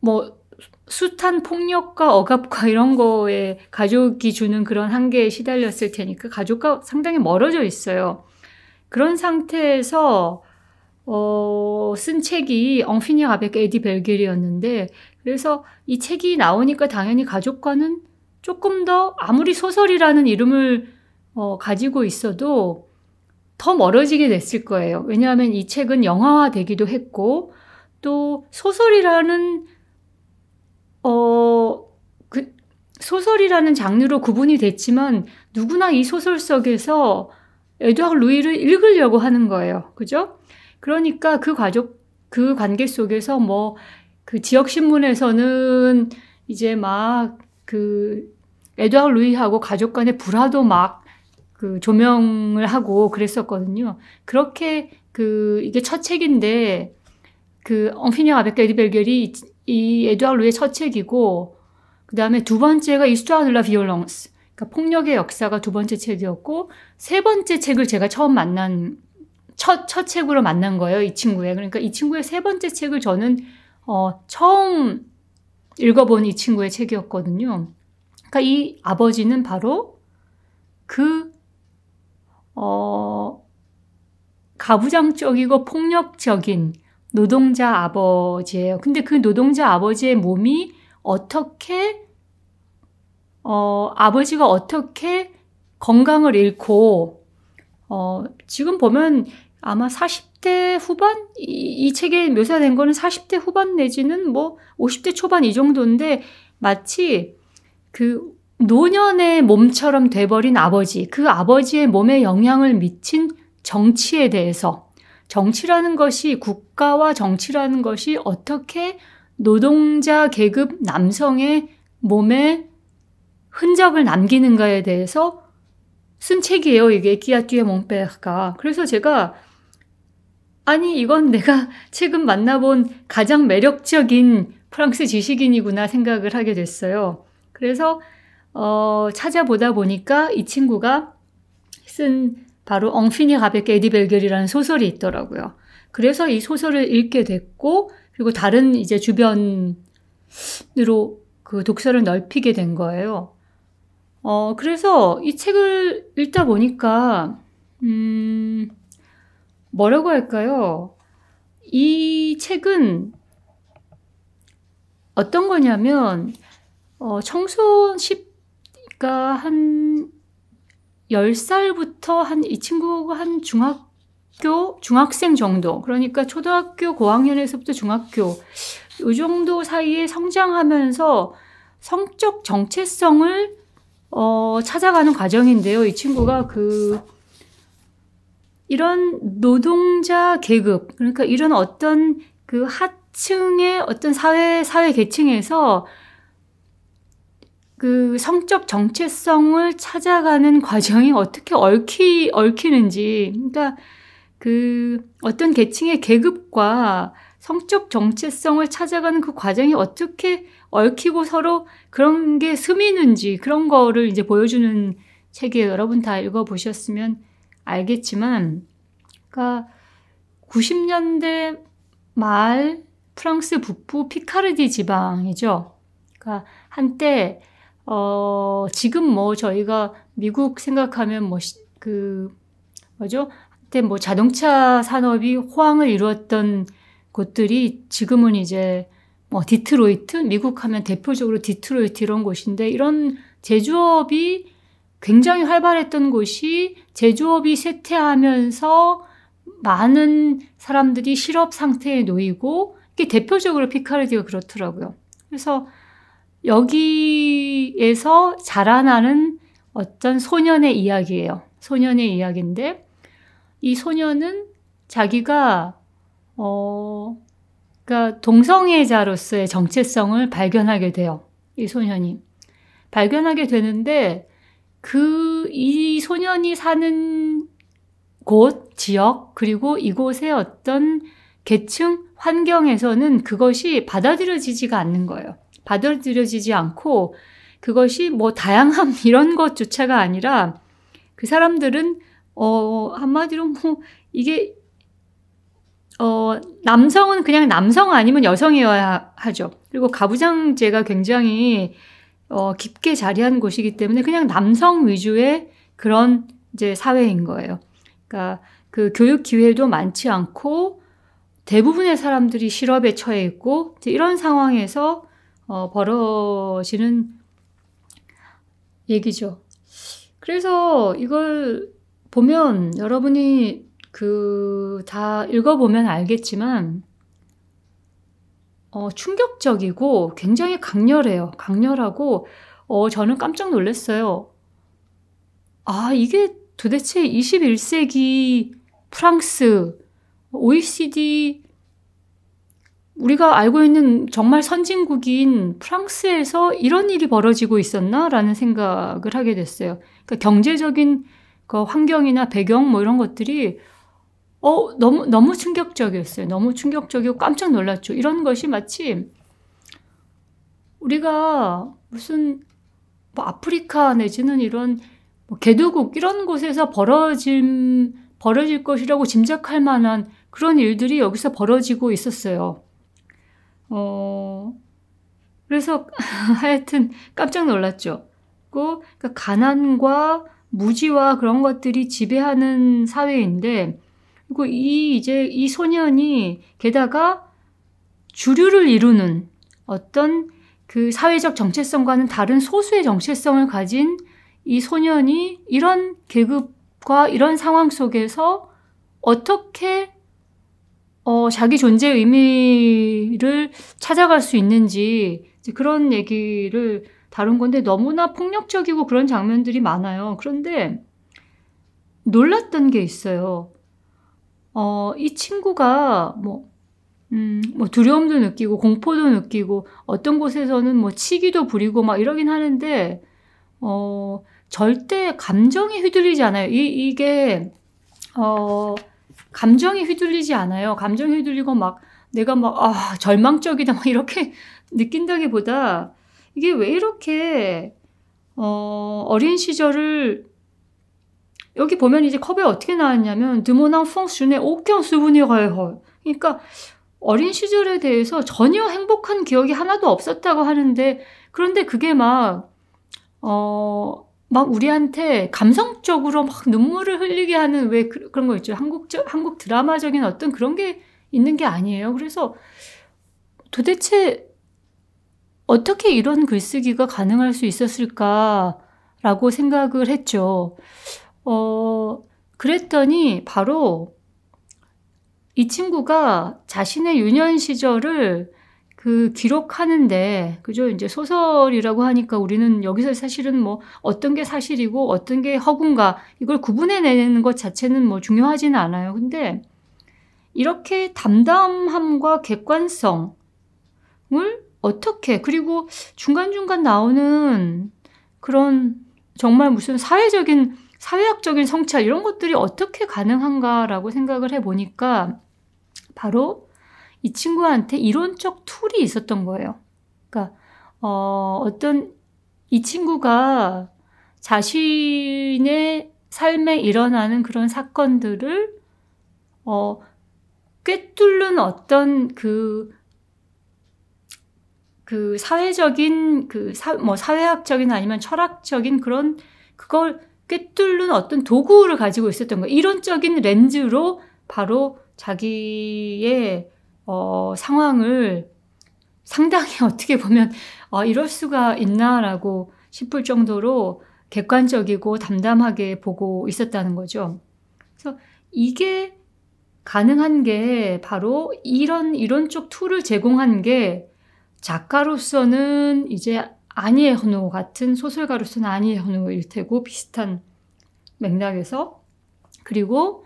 뭐, 숱한 폭력과 억압과 이런 거에 가족이 주는 그런 한계에 시달렸을 테니까 가족과 상당히 멀어져 있어요. 그런 상태에서 어, 쓴 책이 엉피니 가벡 에디 벨겔이었는데 그래서 이 책이 나오니까 당연히 가족과는 조금 더 아무리 소설이라는 이름을 어, 가지고 있어도 더 멀어지게 됐을 거예요. 왜냐하면 이 책은 영화화 되기도 했고 또 소설이라는 어, 그 소설이라는 장르로 구분이 됐지만 누구나 이 소설 속에서 에드와르 루이를 읽으려고 하는 거예요. 그죠? 그러니까 그 가족, 그 관계 속에서 뭐, 그 지역신문에서는 이제 막 그 에드워드 루이하고 가족 간의 불화도 막 그 조명을 하고 그랬었거든요. 그렇게 그 이게 첫 책인데 그 엉피냐 아베카 에디벨겔이 이 에드워드 루이의 첫 책이고 그 다음에 두 번째가 이스트라들라 비올롱스 그러니까 폭력의 역사가 두 번째 책이었고 세 번째 책을 제가 처음 만난 첫, 첫 책으로 만난 거예요, 이 친구의. 그러니까 이 친구의 세 번째 책을 저는, 어, 처음 읽어본 이 친구의 책이었거든요. 그러니까 이 아버지는 바로 그, 어, 가부장적이고 폭력적인 노동자 아버지예요. 근데 그 노동자 아버지의 몸이 어떻게, 어, 아버지가 어떻게 건강을 잃고, 어, 지금 보면 아마 40대 후반? 이, 이 책에 묘사된 거는 40대 후반 내지는 뭐 50대 초반 이 정도인데 마치 그 노년의 몸처럼 돼버린 아버지, 그 아버지의 몸에 영향을 미친 정치에 대해서 정치라는 것이 국가와 정치라는 것이 어떻게 노동자 계급 남성의 몸에 흔적을 남기는가에 대해서 쓴 책이에요. 이게 끼아띠의 몽베르가. 그래서 제가 아니, 이건 내가 최근 만나본 가장 매력적인 프랑스 지식인이구나 생각을 하게 됐어요. 그래서, 어, 찾아보다 보니까 이 친구가 쓴 바로 엉피니 가백의 에디 벨결이라는 소설이 있더라고요. 그래서 이 소설을 읽게 됐고, 그리고 다른 이제 주변으로 그 독서를 넓히게 된 거예요. 어, 그래서 이 책을 읽다 보니까, 음, 뭐라고 할까요? 이 책은 어떤 거냐면 어, 청소년 10, 그니까한 10살부터 한 이 친구가 한 중학교 중학생 정도. 그러니까 초등학교 고학년에서부터 중학교 이 정도 사이에 성장하면서 성적 정체성을 어, 찾아가는 과정인데요. 이 친구가 그 이런 노동자 계급, 그러니까 이런 어떤 그 하층의 어떤 사회, 사회 계층에서 그 성적 정체성을 찾아가는 과정이 어떻게 얽히, 얽히는지, 그러니까 그 어떤 계층의 계급과 성적 정체성을 찾아가는 그 과정이 어떻게 얽히고 서로 그런 게 스미는지 그런 거를 이제 보여주는 책이에요. 여러분 다 읽어보셨으면 알겠지만, 그니까 90년대 말 프랑스 북부 피카르디 지방이죠. 그니까 한때 어 지금 뭐 저희가 미국 생각하면 뭐 그 뭐죠? 한때 뭐 자동차 산업이 호황을 이루었던 곳들이 지금은 이제 뭐 디트로이트 미국 하면 대표적으로 디트로이트 이런 곳인데 이런 제조업이 굉장히 활발했던 곳이 제조업이 쇠퇴하면서 많은 사람들이 실업 상태에 놓이고 이게 대표적으로 피카르디가 그렇더라고요. 그래서 여기에서 자라나는 어떤 소년의 이야기예요. 소년의 이야기인데 이 소년은 자기가 어 그러니까 동성애자로서의 정체성을 발견하게 돼요. 이 소년이 발견하게 되는데 그이 소년이 사는 곳, 지역, 그리고 이곳의 어떤 계층, 환경에서는 그것이 받아들여지지가 않는 거예요. 받아들여지지 않고 그것이 뭐 다양함 <laughs> 이런 것조차가 아니라 그 사람들은 어 한마디로 뭐 이게 어 남성은 그냥 남성 아니면 여성이어야 하죠. 그리고 가부장제가 굉장히 어, 깊게 자리한 곳이기 때문에 그냥 남성 위주의 그런 이제 사회인 거예요. 그러니까 그 교육 기회도 많지 않고 대부분의 사람들이 실업에 처해 있고 이런 상황에서 어, 벌어지는 얘기죠. 그래서 이걸 보면 여러분이 그 다 읽어보면 알겠지만 어, 충격적이고 굉장히 강렬해요. 강렬하고 어, 저는 깜짝 놀랐어요. 아, 이게 도대체 21세기 프랑스, OECD, 우리가 알고 있는 정말 선진국인 프랑스에서 이런 일이 벌어지고 있었나라는 생각을 하게 됐어요. 그러니까 경제적인 그 환경이나 배경 뭐 이런 것들이 어, 너무, 너무 충격적이었어요. 너무 충격적이고 깜짝 놀랐죠. 이런 것이 마치 우리가 무슨 뭐 아프리카 내지는 이런 뭐 개도국 이런 곳에서 벌어질, 벌어질 것이라고 짐작할 만한 그런 일들이 여기서 벌어지고 있었어요. 어, 그래서 <laughs> 하여튼 깜짝 놀랐죠. 그 그러니까 가난과 무지와 그런 것들이 지배하는 사회인데 그리고 이 이제 이 소년이 게다가 주류를 이루는 어떤 그 사회적 정체성과는 다른 소수의 정체성을 가진 이 소년이 이런 계급과 이런 상황 속에서 어떻게 어, 자기 존재의 미를 찾아갈 수 있는지 그런 얘기를 다룬 건데 너무나 폭력적이고 그런 장면들이 많아요. 그런데 놀랐던 게 있어요. 어, 이 친구가 뭐, 음, 뭐 두려움도 느끼고 공포도 느끼고 어떤 곳에서는 뭐 치기도 부리고 막 이러긴 하는데 어, 절대 감정이 휘둘리지 않아요. 이, 이게 어, 감정이 휘둘리지 않아요. 감정이 휘둘리고 막 내가 막 아, 절망적이다 막 이렇게 <laughs> 느낀다기보다 이게 왜 이렇게 어, 어린 시절을 여기 보면 이제 컵에 어떻게 나왔냐면 드모낭 펑션의 옥경 수분이가요 그러니까 어린 시절에 대해서 전혀 행복한 기억이 하나도 없었다고 하는데 그런데 그게 막 어. 막 우리한테 감성적으로 막 눈물을 흘리게 하는 왜 그, 런거 있죠 한국적 한국 드라마적인 어떤 그런 게 있는 게 아니에요. 그래서 도대체 어떻게 이런 글쓰기가 가능할 수 있었을까라고 생각을 했죠. 어, 그랬더니 바로 이 친구가 자신의 유년 시절을 그 기록하는데 그죠 이제 소설이라고 하니까 우리는 여기서 사실은 뭐 어떤 게 사실이고 어떤 게 허군가 이걸 구분해내는 것 자체는 뭐 중요하지는 않아요. 근데 이렇게 담담함과 객관성을 어떻게 그리고 중간중간 나오는 그런 정말 무슨 사회적인 사회학적인 성찰 이런 것들이 어떻게 가능한가라고 생각을 해보니까 바로 이 친구한테 이론적 툴이 있었던 거예요. 그러니까 어, 어떤 이 친구가 자신의 삶에 일어나는 그런 사건들을 어, 꿰뚫는 어떤 그, 그 사회적인, 그 사, 뭐 사회학적인 아니면 철학적인 그런, 그걸 꿰뚫는 어떤 도구를 가지고 있었던 거예요. 이론적인 렌즈로 바로 자기의 어, 상황을 상당히 <laughs> 어떻게 보면 아, 이럴 수가 있나라고 싶을 정도로 객관적이고 담담하게 보고 있었다는 거죠. 그래서 이게 가능한 게 바로 이런 이런 쪽 툴을 제공한 게 작가로서는 이제 아니에헌우 같은 소설가로서는 아니에헌우일 테고 비슷한 맥락에서 그리고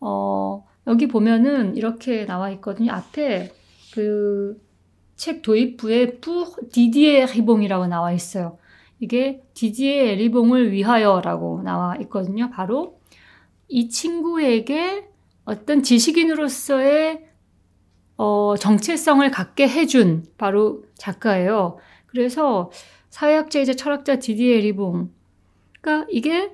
어 여기 보면은 이렇게 나와 있거든요. 앞에 그 책 도입부에 뿌 디디에 리봉이라고 나와 있어요. 이게 디디에 리봉을 위하여라고 나와 있거든요. 바로 이 친구에게 어떤 지식인으로서의 어 정체성을 갖게 해준 바로 작가예요. 그래서 사회학자이자 철학자 디디에 리봉. 그러니까 이게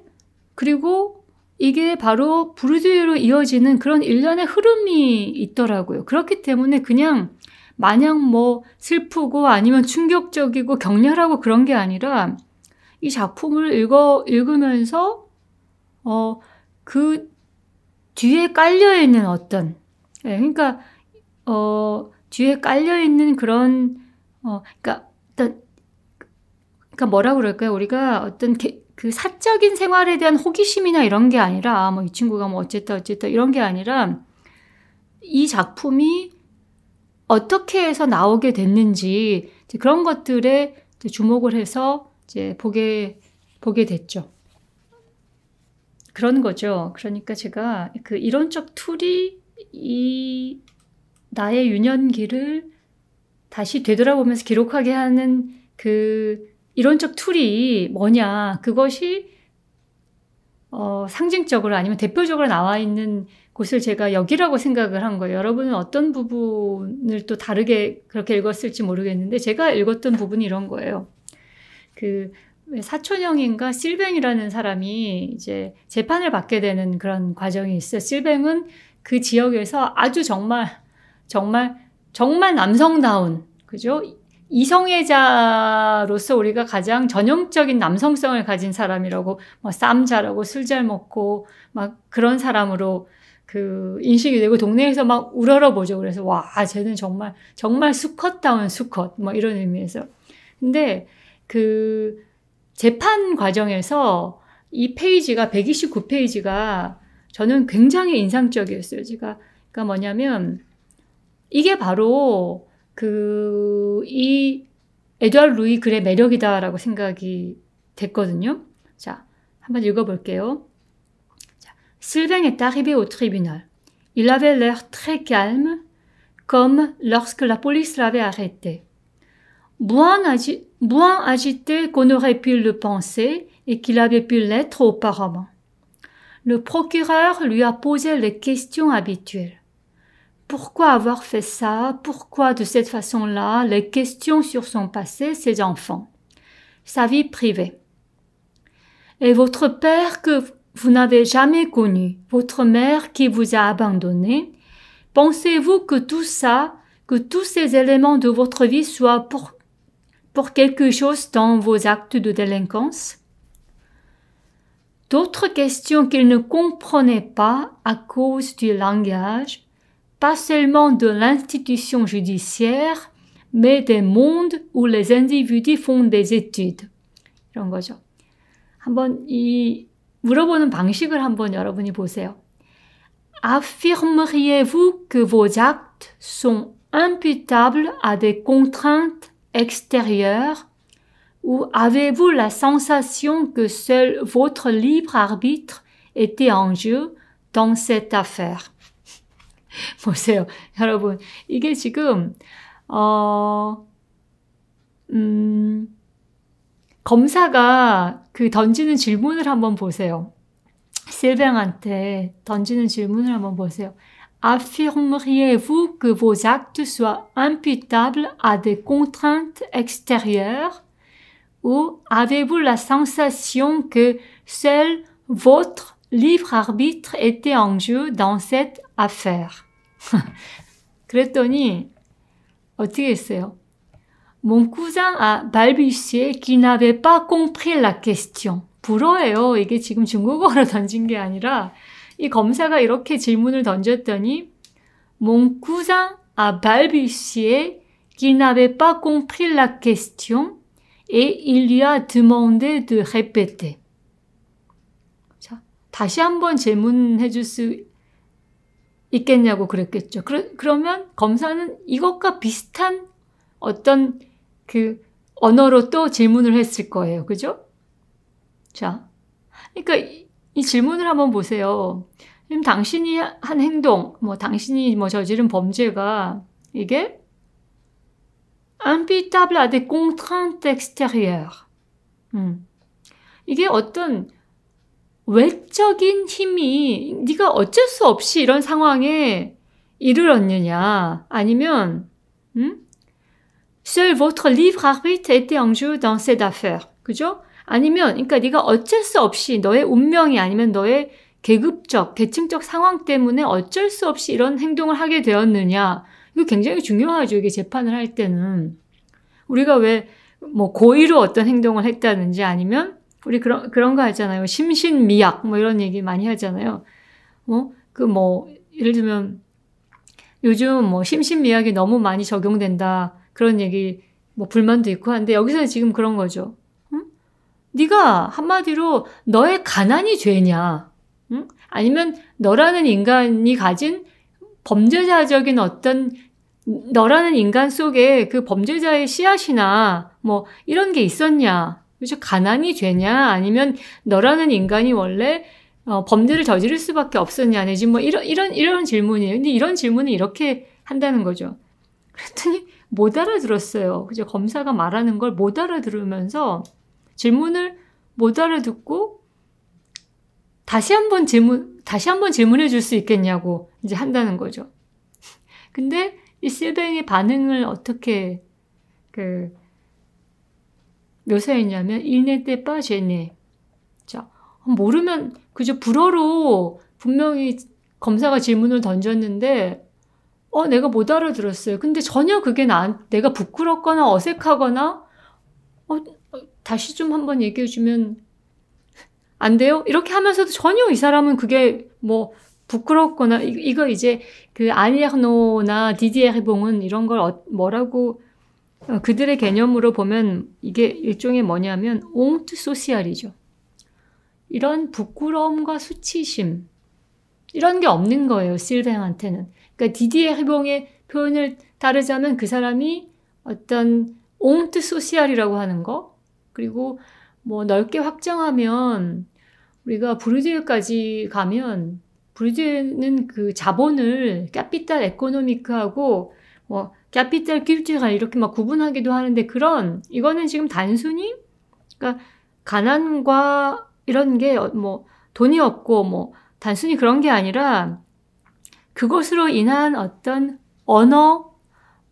그리고 이게 바로 브루디에로 이어지는 그런 일련의 흐름이 있더라고요. 그렇기 때문에 그냥 마냥 뭐 슬프고 아니면 충격적이고 격렬하고 그런 게 아니라 이 작품을 읽어 읽으면서 어 그 뒤에 깔려 있는 어떤 예, 그러니까 어 뒤에 깔려 있는 그런 어 그러니까 그러니까, 그러니까 뭐라 고 그럴까요? 우리가 어떤 게, 그 사적인 생활에 대한 호기심이나 이런 게 아니라 아, 뭐이 친구가 뭐 어쨌다 어쨌다 이런 게 아니라 이 작품이 어떻게 해서 나오게 됐는지 그런 것들에 주목을 해서 이제 보게 보게 됐죠. 그런 거죠. 그러니까 제가 그 이론적 툴이 이 나의 유년기를 다시 되돌아보면서 기록하게 하는 그 이론적 툴이 뭐냐. 그것이 어, 상징적으로 아니면 대표적으로 나와 있는 곳을 제가 여기라고 생각을 한 거예요. 여러분은 어떤 부분을 또 다르게 그렇게 읽었을지 모르겠는데 제가 읽었던 부분이 이런 거예요. 그 사촌형인가 실뱅이라는 사람이 이제 재판을 받게 되는 그런 과정이 있어요. 실뱅은 그 지역에서 아주 정말 정말 정말 남성다운, 그죠? 이성애자로서 우리가 가장 전형적인 남성성을 가진 사람이라고, 뭐, 쌈자라고술 잘 먹고, 막 그런 사람으로 그 인식이 되고 동네에서 막 우러러보죠. 그래서, 와, 쟤는 정말, 정말 수컷다운 수컷, 뭐 이런 의미에서. 근데 그 재판 과정에서 이 페이지가, 129페이지가 저는 굉장히 인상적이었어요. 제가, 그니까 뭐냐면, 이게 바로 Sylvain est arrivé au tribunal. Il avait l'air très calme, comme lorsque la police l'avait arrêté. moins agité qu'on aurait pu le penser et qu'il avait pu l'être auparavant. Le procureur lui a posé les questions habituelles pourquoi avoir fait ça, pourquoi de cette façon-là, les questions sur son passé, ses enfants, sa vie privée. Et votre père que vous n'avez jamais connu, votre mère qui vous a abandonné, pensez-vous que tout ça, que tous ces éléments de votre vie soient pour, pour quelque chose dans vos actes de délinquance? D'autres questions qu'il ne comprenait pas à cause du langage pas seulement de l'institution judiciaire, mais des mondes où les individus font des études. 거죠. 이 물어보는 방식을 한번 여러분이 보세요. Affirmeriez-vous que vos actes sont imputables à des contraintes extérieures ou avez-vous la sensation que seul votre libre arbitre était en jeu dans cette affaire 보세요. 여러분, 이게 지금, 어, 음, 검사가 그 던지는 질문을 한번 보세요. 실뱅한테 던지는 질문을 한번 보세요. Affirmeriez-vous que vos actes soient imputables à des contraintes extérieures ou avez-vous la sensation que seul votre libre arbitre était en jeu dans cette affaire. 그랬더니 어떻게 했어요? Mon cousin a balbutié qu'il n'avait pas compris la question. 불어예요. 이게 지금 중국어로 던진 게 아니라 이 검사가 이렇게 질문을 던졌더니 Mon cousin a balbutié qu'il n'avait pas compris la question et il lui a demandé de répéter. 자, 다시 한번 질문해 줄수 있겠냐고 그랬겠죠. 그러, 그러면 검사는 이것과 비슷한 어떤 그 언어로 또 질문을 했을 거예요. 그죠? 자. 그러니까 이, 이 질문을 한번 보세요. 지금 당신이 한 행동, 뭐 당신이 뭐 저지른 범죄가 이게 imputable à des contraintes extérieures. 음. 이게 어떤 외적인 힘이 네가 어쩔 수 없이 이런 상황에 이르렀느냐? 아니면 음? Seul votre libre arbitre était en jeu dans cette affaire. 그죠? 아니면 그러니까 네가 어쩔 수 없이 너의 운명이 아니면 너의 계급적, 계층적 상황 때문에 어쩔 수 없이 이런 행동을 하게 되었느냐. 이거 굉장히 중요하죠. 이게 재판을 할 때는. 우리가 왜 뭐 고의로 어떤 행동을 했다든지 아니면 우리 그런 그런 거 알잖아요. 심신미약 뭐 이런 얘기 많이 하잖아요. 뭐그뭐 어? 예를 들면 요즘 뭐 심신미약이 너무 많이 적용된다 그런 얘기 뭐 불만도 있고 한데 여기서는 지금 그런 거죠. 응? 네가 한마디로 너의 가난이 죄냐? 응? 아니면 너라는 인간이 가진 범죄자적인 어떤 너라는 인간 속에 그 범죄자의 씨앗이나 뭐 이런 게 있었냐? 도대체 가난이 되냐 아니면 너라는 인간이 원래 어, 범죄를 저지를 수밖에 없었냐? 내지 뭐 이런 이런 이런 질문이에요. 근데 이런 질문을 이렇게 한다는 거죠. 그랬더니 못 알아들었어요. 그죠? 검사가 말하는 걸 못 알아들으면서 질문을 못 알아듣고 다시 한번 질문 다시 한번 질문해 줄 수 있겠냐고 이제 한다는 거죠. 근데 이 실뱅의 반응을 어떻게 그몇 살이냐면 1년때 빠제네. 자, 모르면 그저 불어로 분명히 검사가 질문을 던졌는데 어 내가 못 알아들었어요. 근데 전혀 그게 나 내가 부끄럽거나 어색하거나 어, 다시 좀 한번 얘기해 주면 안 돼요? 이렇게 하면서도 전혀 이 사람은 그게 뭐 부끄럽거나 이, 거 이제 그 아니에노나 디디에르봉은 이런 걸 어, 뭐라고 어, 그들의 개념으로 보면 이게 일종의 뭐냐면 옹트 소시알이죠. 이런 부끄러움과 수치심 이런 게 없는 거예요 실뱅한테는. 그러니까 디디에 해봉의 표현을 따르자면 그 사람이 어떤 옹트 소시알이라고 하는 거 그리고 뭐 넓게 확장하면 우리가 브루디에까지 가면 브루디에는 그 자본을 까피탈 에코노미크하고 뭐 캐피탈 큐티갈 이렇게 막 구분하기도 하는데 그런 이거는 지금 단순히 그러니까 가난과 이런 게뭐 어, 돈이 없고 뭐 단순히 그런 게 아니라 그것으로 인한 어떤 언어,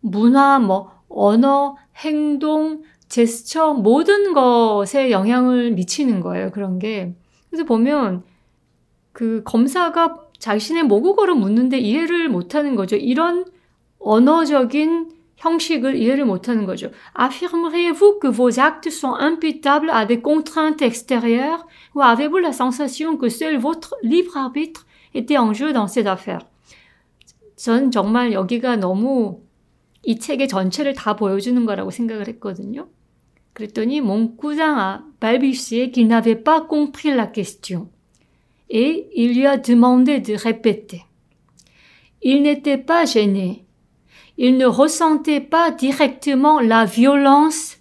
문화, 뭐 언어, 행동, 제스처 모든 것에 영향을 미치는 거예요. 그런 게 그래서 보면 그 검사가 자신의 모국어를 묻는데 이해를 못하는 거죠. 이런 언어적인 형식을 이해를 못하는 거죠. Affirmerez-vous que vos actes sont imputables à des contraintes extérieures ou avez-vous la sensation que seul votre libre arbitre était en jeu dans cette affaire? 전 정말 여기가 너무 이 책의 전체를 다 보여주는 거라고 생각을 했거든요. mon cousin a qu'il n'avait pas compris la question et il lui a demandé de répéter. Il n'était pas gêné. ils ne ressentaient pas directement la violence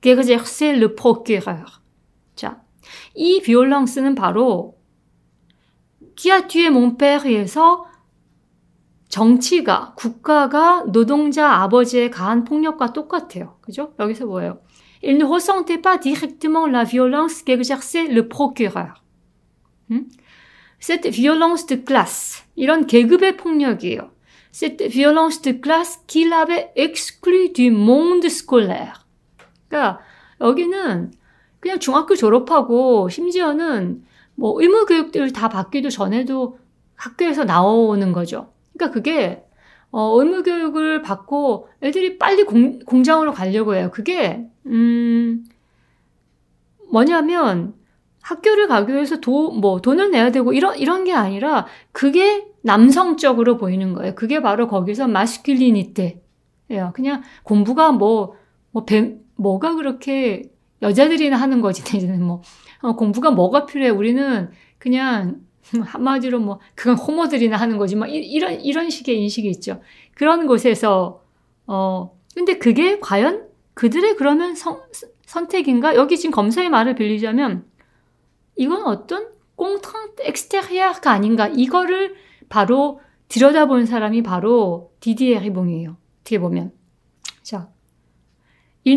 qu'exerçait le procureur. 자, 이 violence는 바로 qui a tué mon père에서 정치가, 국가가 노동자 아버지에 가한 폭력과 똑같아요. 그죠? 여기서 뭐예요? Il ne ressentait pas directement la violence qu'exerçait le procureur. 음? Cette violence de classe. 이런 계급의 폭력이에요. cette violence de classe qu'il avait exclue du monde scolaire. 그러니까 여기는 그냥 중학교 졸업하고 심지어는 뭐 의무 교육들 을다 받기도 전에도 학교에서 나오는 거죠. 그러니까 그게 어, 의무 교육을 받고 애들이 빨리 공, 장으로 가려고 해요. 그게 음 뭐냐면 학교를 가기 위해서 도, 뭐 돈을 내야 되고 이런 이런 게 아니라 그게 남성적으로 보이는 거예요. 그게 바로 거기서 마스큘리니테예요. 그냥 공부가 뭐, 뭐, 배, 뭐가 그렇게 여자들이나 하는 거지. <laughs> 이제는 뭐, 어, 공부가 뭐가 필요해. 우리는 그냥 <laughs> 한마디로 뭐, 그건 호모들이나 하는 거지. 뭐 이, 이런, 이런 식의 인식이 있죠. 그런 곳에서, 어, 근데 그게 과연 그들의 그러면 성, 선택인가? 여기 지금 검사의 말을 빌리자면, 이건 어떤 꽁탕 엑스테리아가 아닌가? 이거를 바로 Il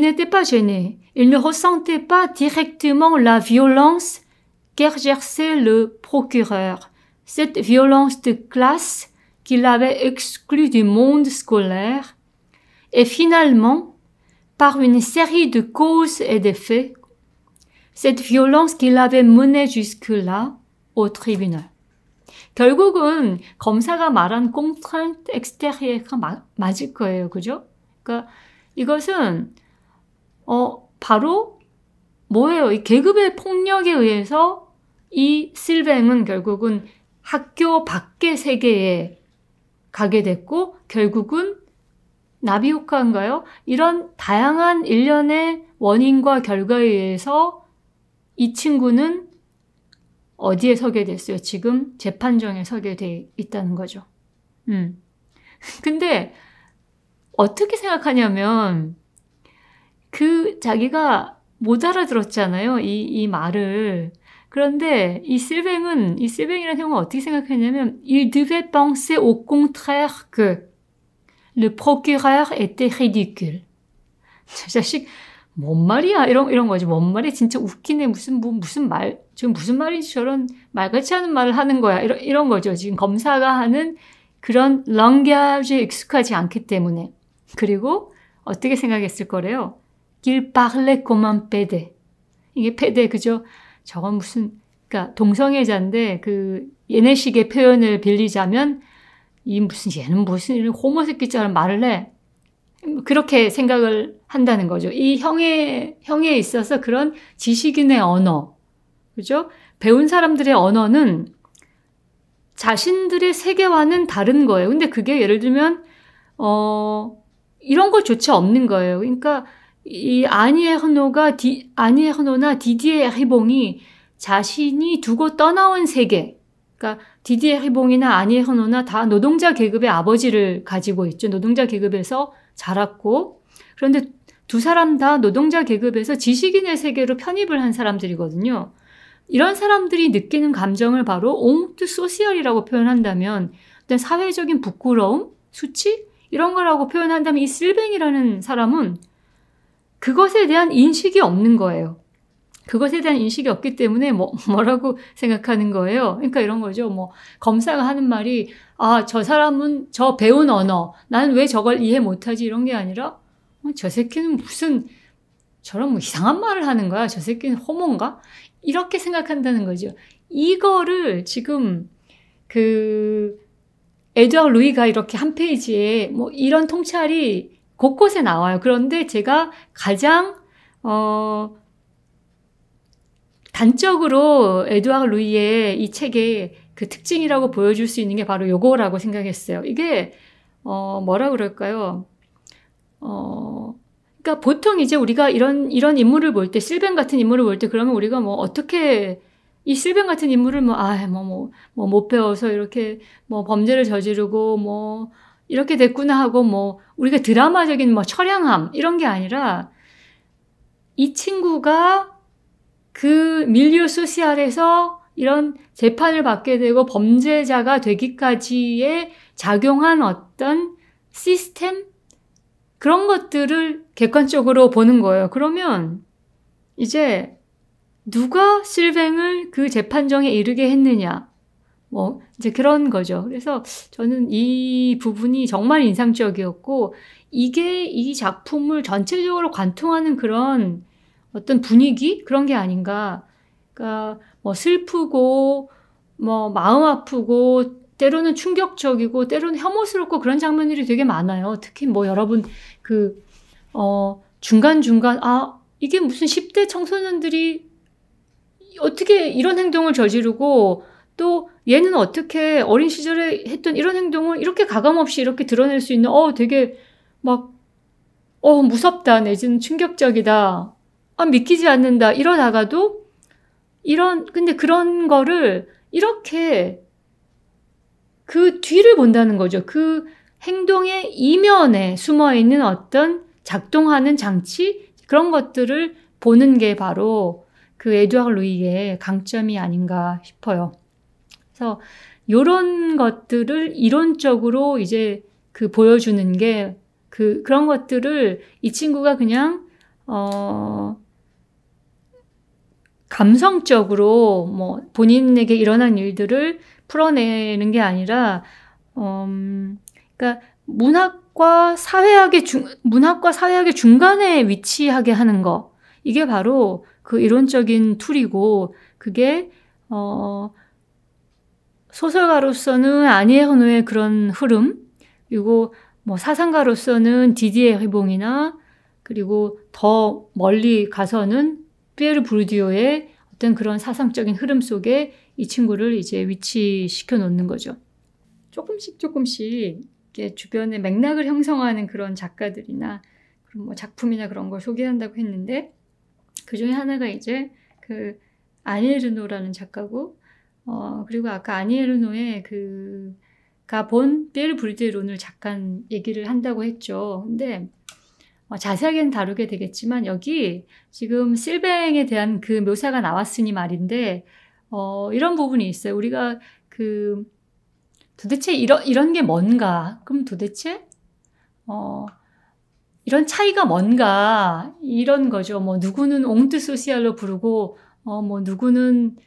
n'était pas gêné. Il ne ressentait pas directement la violence qu'exerçait le procureur. Cette violence de classe qui l'avait exclu du monde scolaire. Et finalement, par une série de causes et d'effets, cette violence qu'il avait menée jusque-là au tribunal. 결국은 검사가 말한 콘트란트 엑스테리에가 맞을 거예요. 그죠? 그러니까 이것은 어 바로 뭐예요? 이 계급의 폭력에 의해서 이 실뱅은 결국은 학교 밖의 세계에 가게 됐고 결국은 나비 효과인가요? 이런 다양한 일련의 원인과 결과에 의해서 이 친구는 어디에 서게 됐어요? 지금 재판정에 서게 돼 있다는 거죠. 음. <laughs> 근데 어떻게 생각하냐면 그 자기가 못 알아들었잖아요. 이, 이 말을. 그런데 이 실뱅은 이 실뱅이라는 형은 어떻게 생각했냐면 il devait penser au contraire que le procureur était ridicule. 저 자식 뭔 말이야 이런 이런 거지. 뭔 말이 진짜 웃기네 무슨 뭐, 무슨 말 지금 무슨 말인지 저런 말같이 하는 말을 하는 거야. 이런, 이런 거죠. 지금 검사가 하는 그런 런갸지에 익숙하지 않기 때문에. 그리고 어떻게 생각했을 거래요? 길 parle comme pédé. 이게 페대 그죠? 저건 무슨 그니까 동성애자인데 그 얘네식의 표현을 빌리자면 이 무슨 얘는 무슨 이런 호모 새끼처럼 말을 해. 그렇게 생각을 한다는 거죠. 이 형에 형에 있어서 그런 지식인의 언어 그죠? 배운 사람들의 언어는 자신들의 세계와는 다른 거예요. 근데 그게 예를 들면, 어, 이런 것조차 없는 거예요. 그러니까, 이아니에 헌노가, 디, 아니에 헌노나 디디에 해봉이 자신이 두고 떠나온 세계, 그러니까 디디에 해봉이나 아니에 헌노나 다 노동자 계급의 아버지를 가지고 있죠. 노동자 계급에서 자랐고, 그런데 두 사람 다 노동자 계급에서 지식인의 세계로 편입을 한 사람들이거든요. 이런 사람들이 느끼는 감정을 바로 옹투 소시얼이라고 표현한다면 어떤 사회적인 부끄러움, 수치 이런 거라고 표현한다면 이 실뱅이라는 사람은 그것에 대한 인식이 없는 거예요. 그것에 대한 인식이 없기 때문에 뭐, <laughs> 뭐라고 생각하는 거예요. 그러니까 이런 거죠. 뭐, 검사가 하는 말이, 아, 저 사람은 저 배운 언어, 나는 왜 저걸 이해 못하지? 이런 게 아니라, 어, 저 새끼는 무슨, 저런 뭐 이상한 말을 하는 거야? 저 새끼는 호모인가? 이렇게 생각한다는 거죠. 이거를 지금 그에드와 루이가 이렇게 한 페이지에 뭐 이런 통찰이 곳곳에 나와요. 그런데 제가 가장 어 단적으로 에드와 루이의 이 책의 그 특징이라고 보여줄 수 있는 게 바로 요거라고 생각했어요. 이게 어 뭐라 그럴까요? 어 그러니까 보통 이제 우리가 이런 이런 인물을 볼 때 실벤 같은 인물을 볼 때 그러면 우리가 뭐 어떻게 이 실벤 같은 인물을 뭐 아 뭐 뭐 뭐 못 배워서 이렇게 뭐 범죄를 저지르고 뭐 이렇게 됐구나 하고 뭐 우리가 드라마적인 뭐 철양함 이런 게 아니라 이 친구가 그 밀리오 소시알에서 이런 재판을 받게 되고 범죄자가 되기까지에 작용한 어떤 시스템 그런 것들을 객관적으로 보는 거예요. 그러면 이제 누가 실뱅을 그 재판정에 이르게 했느냐. 뭐, 이제 그런 거죠. 그래서 저는 이 부분이 정말 인상적이었고, 이게 이 작품을 전체적으로 관통하는 그런 어떤 분위기? 그런 게 아닌가. 그러니까 뭐 슬프고, 뭐 마음 아프고, 때로는 충격적이고, 때로는 혐오스럽고 그런 장면들이 되게 많아요. 특히 뭐 여러분 그, 어, 중간중간, 아, 이게 무슨 10대 청소년들이 어떻게 이런 행동을 저지르고 또 얘는 어떻게 어린 시절에 했던 이런 행동을 이렇게 가감없이 이렇게 드러낼 수 있는, 어, 되게 막, 어, 무섭다, 내지는 충격적이다, 아, 믿기지 않는다, 이러다가도 이런, 근데 그런 거를 이렇게 그 뒤를 본다는 거죠. 그 행동의 이면에 숨어 있는 어떤 작동하는 장치 그런 것들을 보는 게 바로 그에듀아드 루이의 강점이 아닌가 싶어요. 그래서 이런 것들을 이론적으로 이제 그 보여주는 게 그 그런 것들을 이 친구가 그냥 어 감성적으로 뭐 본인에게 일어난 일들을 풀어내는 게 아니라 음 그러니까 문학과 사회학의 중, 문학과 사회학의 중간에 위치하게 하는 거. 이게 바로 그 이론적인 툴이고, 그게, 어, 소설가로서는 아니의 헌우의 그런 흐름, 그리고 뭐 사상가로서는 디디의 회봉이나, 그리고 더 멀리 가서는 피에르 부르디오의 어떤 그런 사상적인 흐름 속에 이 친구를 이제 위치시켜 놓는 거죠. 조금씩 조금씩 이렇게 주변의 맥락을 형성하는 그런 작가들이나 그런 뭐 작품이나 그런 걸 소개한다고 했는데 그 중에 하나가 이제 그 아니에르노라는 작가고 어 그리고 아까 아니에르노의 그가 본피 브르제론을 잠깐 얘기를 한다고 했죠. 근데 어, 자세하게는 다루게 되겠지만 여기 지금 실뱅에 대한 그 묘사가 나왔으니 말인데 어 이런 부분이 있어요. 우리가 그 도대체 이런, 이런 게 뭔가? 그럼 도대체, 어, 이런 차이가 뭔가? 이런 거죠. 뭐, 누구는 옹트 소시알로 부르고, 어, 뭐, 누구는,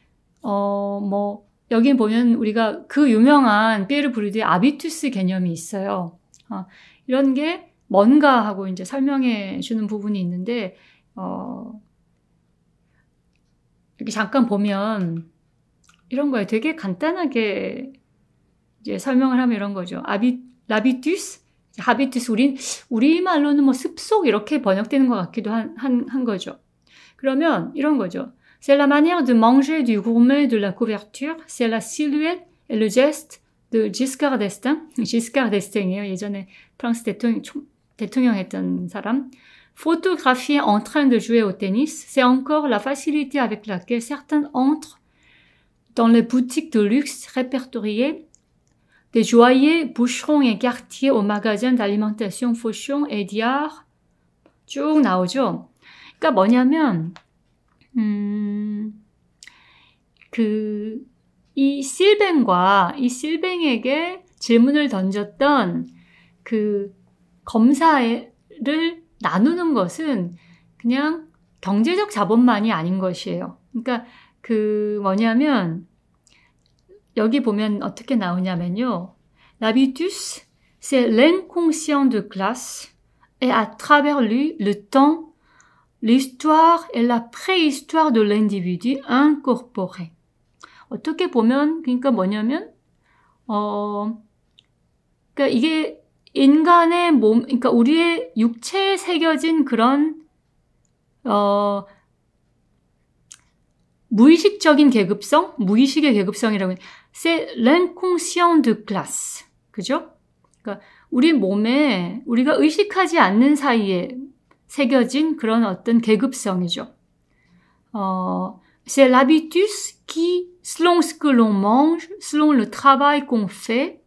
어, 뭐, 여기 보면 우리가 그 유명한 피에르 브리드의 아비투스 개념이 있어요. 어, 이런 게 뭔가 하고 이제 설명해 주는 부분이 있는데, 어, 이렇게 잠깐 보면 이런 거예요. 되게 간단하게 C'est la manière de manger du gourmet de la couverture, c'est la silhouette et le geste de Giscard d'Estaing. <laughs> Giscard d'Estaing이에요. 예전에 프랑스 대통령, 대통령 사람. Photographier en train de jouer au tennis, c'est encore la facilité avec laquelle certains entrent dans les boutiques de luxe répertoriées Des joailliers, boucherons et quartiers aux magasins d'alimentation Fauchon et Diard 쭉 나오죠. 그러니까 뭐냐면 음, 그이 실뱅과 이 실뱅에게 질문을 던졌던 그 검사를 나누는 것은 그냥 경제적 자본만이 아닌 것이에요. 그러니까 그 뭐냐면 여기 보면 어떻게 나오냐면요. L'habitus, c'est l'inconscient de classe et à travers lui le temps, l'histoire et la préhistoire de l'individu incorporé. 어떻게 보면 그러니까 뭐냐면 어 그러니까 이게 인간의 몸 그러니까 우리의 육체에 새겨진 그런 어 무의식적인 계급성, 무의식의 계급성이라고 c'est l'inconscient de classe. 그죠? 그러니까 우리 몸에 우리가 의식하지 않는 사이에 새겨진 그런 어떤 계급성이죠. 어, c'est l'habitus qui, selon ce que l'on mange, selon le travail qu'on fait,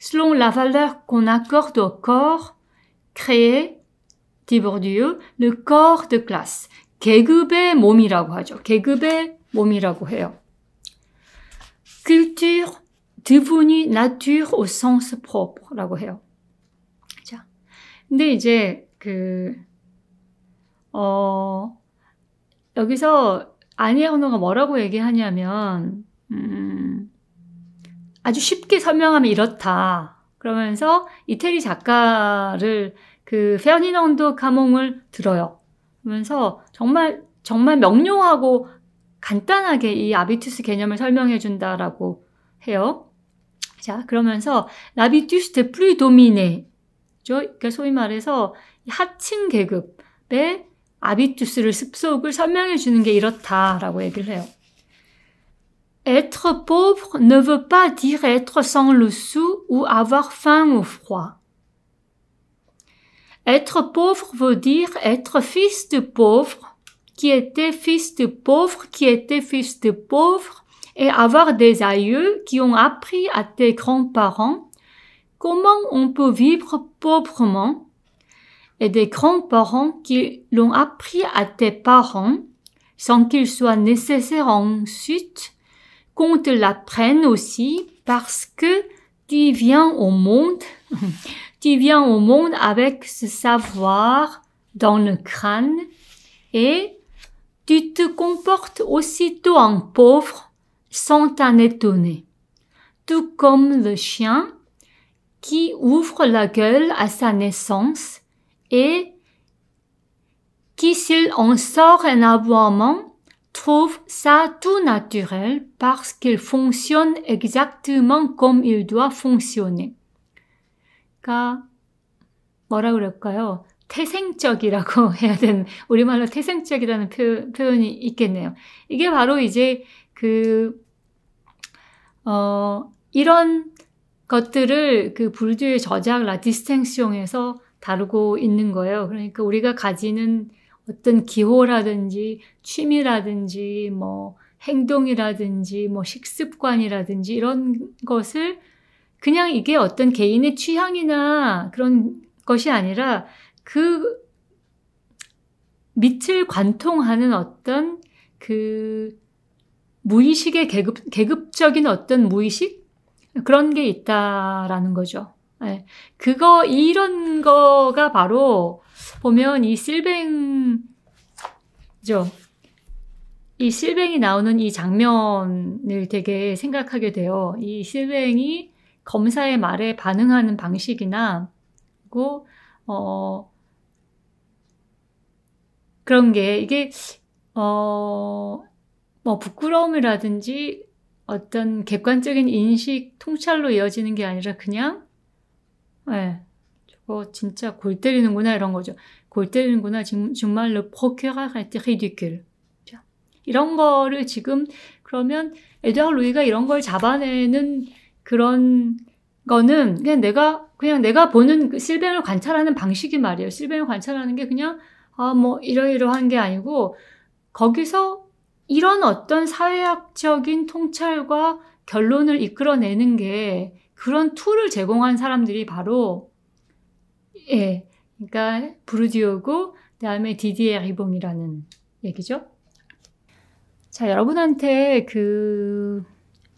selon la valeur qu'on accorde au corps, crée, Dibordieu, t u le corps de classe. 계급의 몸이라고 하죠. 계급의 몸이라고 해요. culture devenue nature au sens propre라고 해요. 자, 근데 이제 그 어, 여기서 아니의 언어가 뭐라고 얘기하냐면 음, 아주 쉽게 설명하면 이렇다. 그러면서 이태리 작가를 그페어니난드 카몽을 들어요. 그러면서 정말 정말 명료하고 간단하게 이 아비투스 개념을 설명해 준다라고 해요. 자, 그러면서 라비투스 데 프리도미네. 그러니까 소위 말해서 하층 계급의 아비투스를 습속을 설명해 주는 게 이렇다라고 얘기를 해요. être pauvre ne veut pas dire être sans le sou ou avoir faim ou froid. Être pauvre veut dire être fils de pauvre qui était fils de pauvre, qui était fils de pauvre, et avoir des aïeux qui ont appris à tes grands-parents comment on peut vivre pauvrement, et des grands-parents qui l'ont appris à tes parents, sans qu'il soit nécessaire ensuite qu'on te l'apprenne aussi, parce que tu viens au monde, <laughs> tu viens au monde avec ce savoir dans le crâne et tu te comportes aussitôt en pauvre sans t'en étonner, tout comme le chien qui ouvre la gueule à sa naissance et qui s'il en sort un aboiement trouve ça tout naturel parce qu'il fonctionne exactement comme il doit fonctionner. 태생적이라고 <laughs> 해야 되는 우리말로 태생적이라는 표, 표현이 있겠네요. 이게 바로 이제 그 어, 이런 것들을 그 불교의 저작 라디스탱시용에서 다루고 있는 거예요. 그러니까 우리가 가지는 어떤 기호라든지 취미라든지 뭐 행동이라든지 뭐 식습관이라든지 이런 것을 그냥 이게 어떤 개인의 취향이나 그런 것이 아니라 그 밑을 관통하는 어떤 그 무의식의 계급, 계급적인 어떤 무의식? 그런 게 있다라는 거죠. 네. 그거, 이런 거가 바로 보면 이 실뱅이죠. 이 실뱅이 나오는 이 장면을 되게 생각하게 돼요. 이 실뱅이 검사의 말에 반응하는 방식이나, 그리고, 어, 그런 게 이게 어 뭐 부끄러움이라든지 어떤 객관적인 인식 통찰로 이어지는 게 아니라 그냥 예. 네, 저거 진짜 골 때리는구나 이런 거죠. 골 때리는구나 정말로 포케가 갈때 리디큘. 이런 거를 지금 그러면 에드와 루이가 이런 걸 잡아내는 그런 거는 그냥 내가 그냥 내가 보는 그 실뱅을 관찰하는 방식이 말이에요. 실뱅을 관찰하는 게 그냥 아, 뭐, 이러이러한 게 아니고, 거기서 이런 어떤 사회학적인 통찰과 결론을 이끌어내는 게 그런 툴을 제공한 사람들이 바로, 예, 그러니까 부르디오고, 그 다음에 디디에 리봉이라는 얘기죠. 자, 여러분한테 그,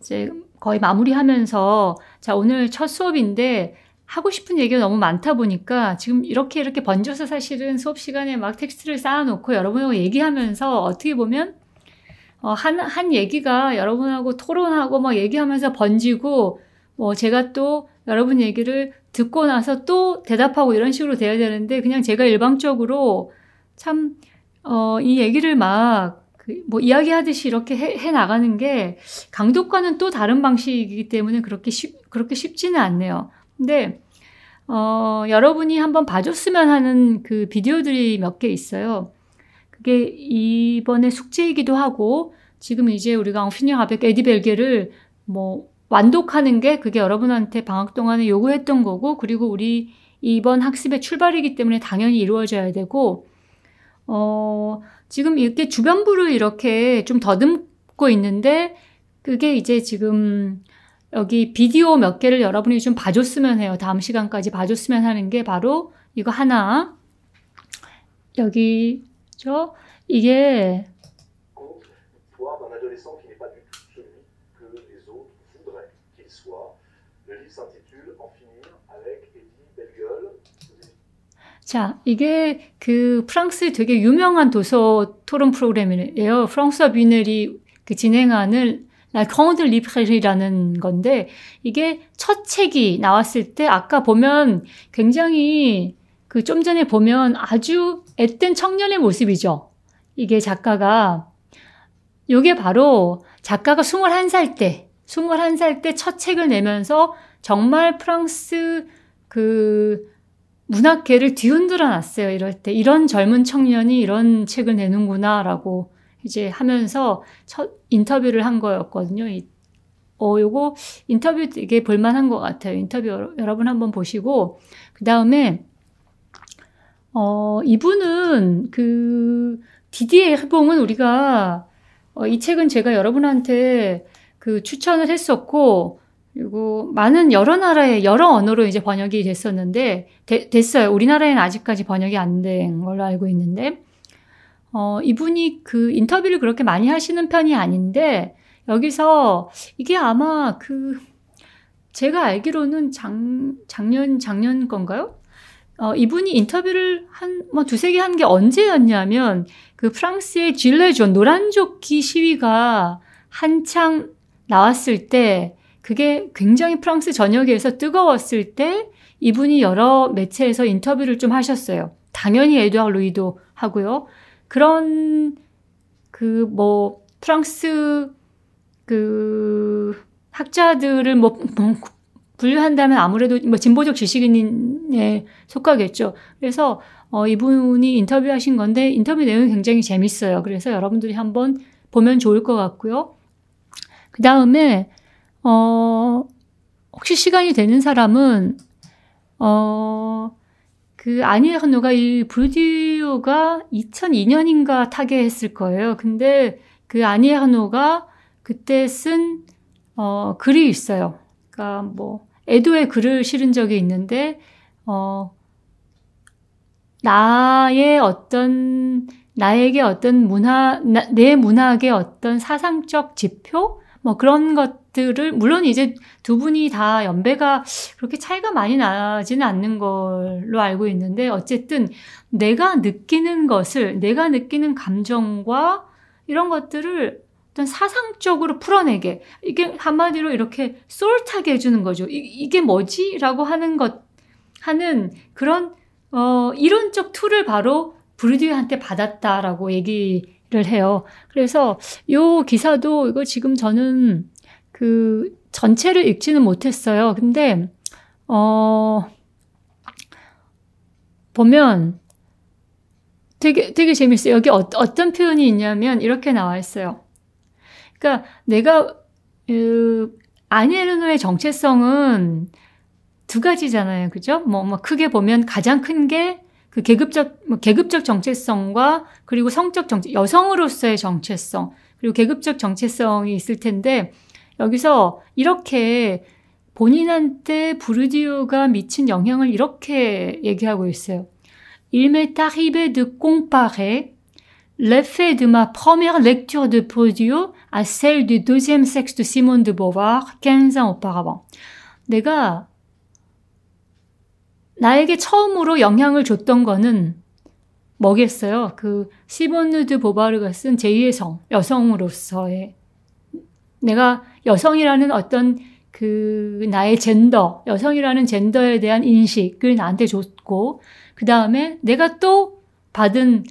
이제 거의 마무리하면서, 자, 오늘 첫 수업인데, 하고 싶은 얘기가 너무 많다 보니까 지금 이렇게 이렇게 번져서 사실은 수업 시간에 막 텍스트를 쌓아놓고 여러분하고 얘기하면서 어떻게 보면 어, 한, 한 얘기가 여러분하고 토론하고 막 얘기하면서 번지고 뭐 제가 또 여러분 얘기를 듣고 나서 또 대답하고 이런 식으로 돼야 되는데 그냥 제가 일방적으로 참, 어, 이 얘기를 막뭐 그 이야기하듯이 이렇게 해, 해, 나가는 게 강독과는 또 다른 방식이기 때문에 그렇게 쉽, 그렇게 쉽지는 않네요. 근데 어, 여러분이 한번 봐줬으면 하는 그 비디오들이 몇 개 있어요. 그게 이번에 숙제이기도 하고 지금 이제 우리가 엉피니아 아벡 에디 벨게를 뭐 완독하는 게 그게 여러분한테 방학 동안에 요구했던 거고 그리고 우리 이번 학습의 출발이기 때문에 당연히 이루어져야 되고 어, 지금 이렇게 주변부를 이렇게 좀 더듬고 있는데 그게 이제 지금 여기 비디오 몇 개를 여러분이 좀 봐줬으면 해요. 다음 시간까지 봐줬으면 하는 게 바로 이거 하나. 여기, 죠 이게, 자, 이게 그 프랑스 되게 유명한 도서 토론 프로그램이에요. 프랑스와 비넬이 그 진행하는 그런드 아, 리프레이라는 건데 이게 첫 책이 나왔을 때 아까 보면 굉장히 그 좀 전에 보면 아주 앳된 청년의 모습이죠. 이게 작가가 요게 바로 작가가 21살 때 21살 때 첫 책을 내면서 정말 프랑스 그 문학계를 뒤흔들어 놨어요. 이럴 때 이런 젊은 청년이 이런 책을 내는구나라고 이제 하면서 첫 인터뷰를 한 거였거든요. 어, 요거 인터뷰 되게 볼만한 것 같아요. 인터뷰 여러, 여러분 한번 보시고, 그 다음에, 어, 이분은 그, 디디의 해봉은 우리가, 어, 이 책은 제가 여러분한테 그 추천을 했었고, 그리고 많은 여러 나라의 여러 언어로 이제 번역이 됐었는데, 되, 됐어요. 우리나라에는 아직까지 번역이 안 된 걸로 알고 있는데, 어, 이분이 그 인터뷰를 그렇게 많이 하시는 편이 아닌데, 여기서 이게 아마 그, 제가 알기로는 장, 작년, 작년 건가요? 어, 이분이 인터뷰를 한, 뭐 두세 개 한 게 언제였냐면, 그 프랑스의 질레존, 노란조끼 시위가 한창 나왔을 때, 그게 굉장히 프랑스 전역에서 뜨거웠을 때, 이분이 여러 매체에서 인터뷰를 좀 하셨어요. 당연히 에드와 루이도 하고요. 그런 그 뭐 프랑스 그 학자들을 뭐, 뭐 분류한다면 아무래도 뭐 진보적 지식인에 속하겠죠. 그래서 어, 이분이 인터뷰하신 건데 인터뷰 내용이 굉장히 재밌어요. 그래서 여러분들이 한번 보면 좋을 것 같고요. 그 다음에 어, 혹시 시간이 되는 사람은 어, 그 아니 한누가이 브루디 스튜디오가 2002년인가 타계했을 거예요. 근데 그 아니에하노가 그때 쓴 어, 글이 있어요. 그러니까 뭐 애도의 글을 실은 적이 있는데 어, 나의 어떤 나에게 어떤 문화 나, 내 문학의 어떤 사상적 지표 뭐 그런 것들을 물론 이제 두 분이 다 연배가 그렇게 차이가 많이 나지는 않는 걸로 알고 있는데 어쨌든 내가 느끼는 것을, 내가 느끼는 감정과 이런 것들을 어떤 사상적으로 풀어내게. 이게 한마디로 이렇게 솔트하게 해주는 거죠. 이, 게 뭐지? 라고 하는 것, 하는 그런, 어, 이론적 툴을 바로 브루디한테 받았다라고 얘기를 해요. 그래서 요 기사도 이거 지금 저는 그 전체를 읽지는 못했어요. 근데, 어, 보면 되게, 되게 재밌어요. 여기 어, 떤 표현이 있냐면 이렇게 나와 있어요. 그러니까 내가, 그, 아니에르노의 정체성은 두 가지잖아요. 그죠? 뭐, 뭐 크게 보면 가장 큰 게 그 계급적, 뭐 계급적 정체성과 그리고 성적 정체, 여성으로서의 정체성, 그리고 계급적 정체성이 있을 텐데, 여기서 이렇게 본인한테 브루디오가 미친 영향을 이렇게 얘기하고 있어요. il m'est arrivé de comparer l'effet de ma première lecture de Bourdieu à celle du deuxième sexe de Simone de Beauvoir 15 ans auparavant. 내가 나에게 처음으로 영향을 줬던 거는 뭐겠어요? 그 시몬느 드 보바르가 쓴 제2의 성, 여성으로서의 내가 여성이라는 어떤 그 나의 젠더, 여성이라는 젠더에 대한 인식을 나한테 줬고 그 다음에 내가 또 받은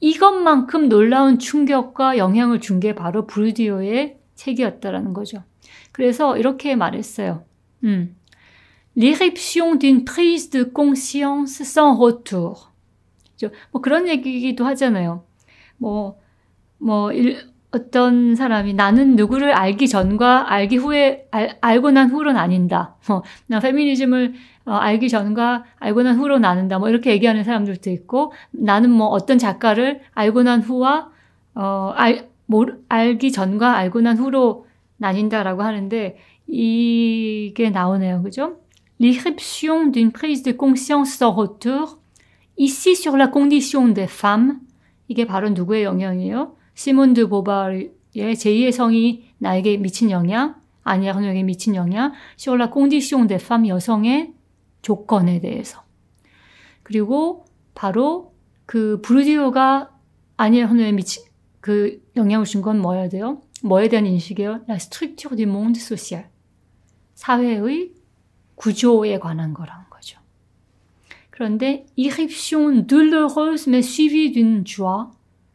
이것만큼 놀라운 충격과 영향을 준 게 바로 브루디오의 책이었다라는 거죠. 그래서 이렇게 말했어요. 음. L'éruption d'une prise de conscience sans retour. 뭐 그런 얘기기도 하잖아요. 뭐, 뭐, 일, 어떤 사람이 나는 누구를 알기 전과 알기 후에, 알, 알 고난 후로는 아닌다. 뭐, 나 페미니즘을 어, 알기 전과 알고 난 후로 나눈다. 뭐 이렇게 얘기하는 사람들도 있고 나는 뭐 어떤 작가를 알고 난 후와 어, 알, 모르, 알기 전과 알고 난 후로 나뉜다라고 하는데 이게 나오네요. 그죠? L'irruption d'une prise de conscience sans retour ici sur la condition des femmes 이게 바로 누구의 영향이에요? 시몬 드 보바의 제2의 성이 나에게 미친 영향, 아니야그녀에게 미친 영향, sur la condition des femmes 여성의 조건에 대해서. 그리고 바로 그브르디오가 아니엘 헌우에 미치 그 영향을 준 건 뭐여야 돼요? 뭐에 대한 인식이에요? La structure du monde social. 사회의 구조에 관한 거란 거죠. 그런데 irruption douloureuse mais suivie d'une joie.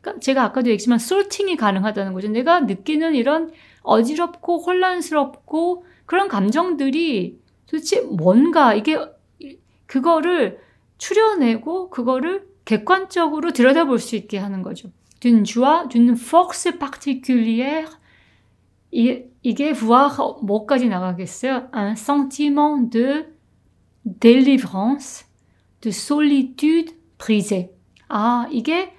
까 그러니까 제가 아까도 얘기했지만 솔팅이 가능하다는 거죠. 내가 느끼는 이런 어지럽고 혼란스럽고 그런 감정들이 도대체 뭔가 이게 그거를 추려내고 그거를 객관적으로 들여다볼 수 있게 하는 거죠. d'une joie, d'une force particulière. 이, 이게 voir 뭐까지 나가겠어요? un sentiment de délivrance, de solitude brisée. 아, 이게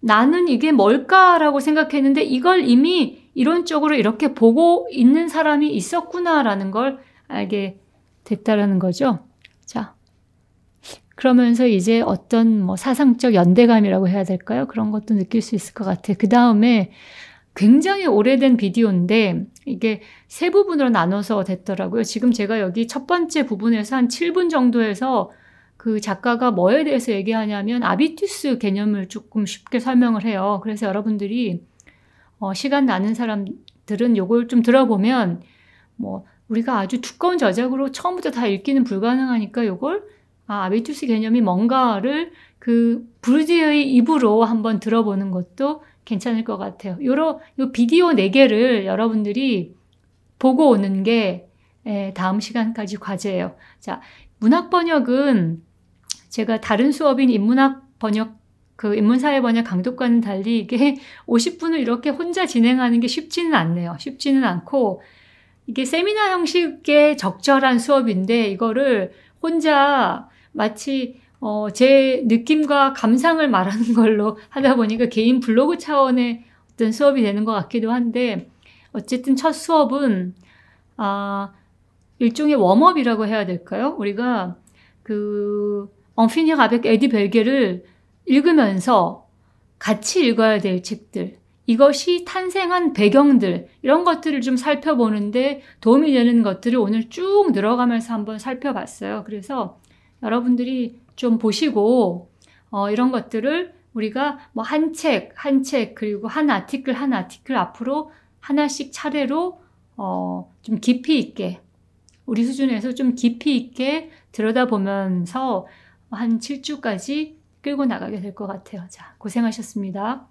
나는 이게 뭘까라고 생각했는데 이걸 이미 이론적으로 이렇게 보고 있는 사람이 있었구나라는 걸 알게 됐다라는 거죠. 자, 그러면서 이제 어떤 뭐 사상적 연대감이라고 해야 될까요? 그런 것도 느낄 수 있을 것 같아요. 그 다음에 굉장히 오래된 비디오인데 이게 세 부분으로 나눠서 됐더라고요. 지금 제가 여기 첫 번째 부분에서 한 7분 정도에서 그 작가가 뭐에 대해서 얘기하냐면 아비투스 개념을 조금 쉽게 설명을 해요. 그래서 여러분들이 어, 시간 나는 사람들은 요걸 좀 들어보면 뭐 우리가 아주 두꺼운 저작으로 처음부터 다 읽기는 불가능하니까 이걸 아, 아베투스 개념이 뭔가를 그 브루지의 입으로 한번 들어보는 것도 괜찮을 것 같아요. 요러 요 비디오 4개를 여러분들이 보고 오는 게 예, 다음 시간까지 과제예요. 자, 문학 번역은 제가 다른 수업인 인문학 번역 그 인문사회 번역 강독과는 달리 이게 50분을 <laughs> 이렇게 혼자 진행하는 게 쉽지는 않네요. 쉽지는 않고 이게 세미나 형식의 적절한 수업인데 이거를 혼자 마치 어, 제 느낌과 감상을 말하는 <laughs> 걸로 하다 보니까 개인 블로그 차원의 어떤 수업이 되는 것 같기도 한데 어쨌든 첫 수업은 아, 일종의 웜업이라고 해야 될까요? 우리가 그 언피니 가백 에디 벨게를 읽으면서 같이 읽어야 될 책들 이것이 탄생한 배경들, 이런 것들을 좀 살펴보는데 도움이 되는 것들을 오늘 쭉 늘어가면서 한번 살펴봤어요. 그래서 여러분들이 좀 보시고, 어, 이런 것들을 우리가 뭐 한 책, 한 책, 그리고 한 아티클, 한 아티클 앞으로 하나씩 차례로, 어, 좀 깊이 있게, 우리 수준에서 좀 깊이 있게 들여다보면서 한 7주까지 끌고 나가게 될 것 같아요. 자, 고생하셨습니다.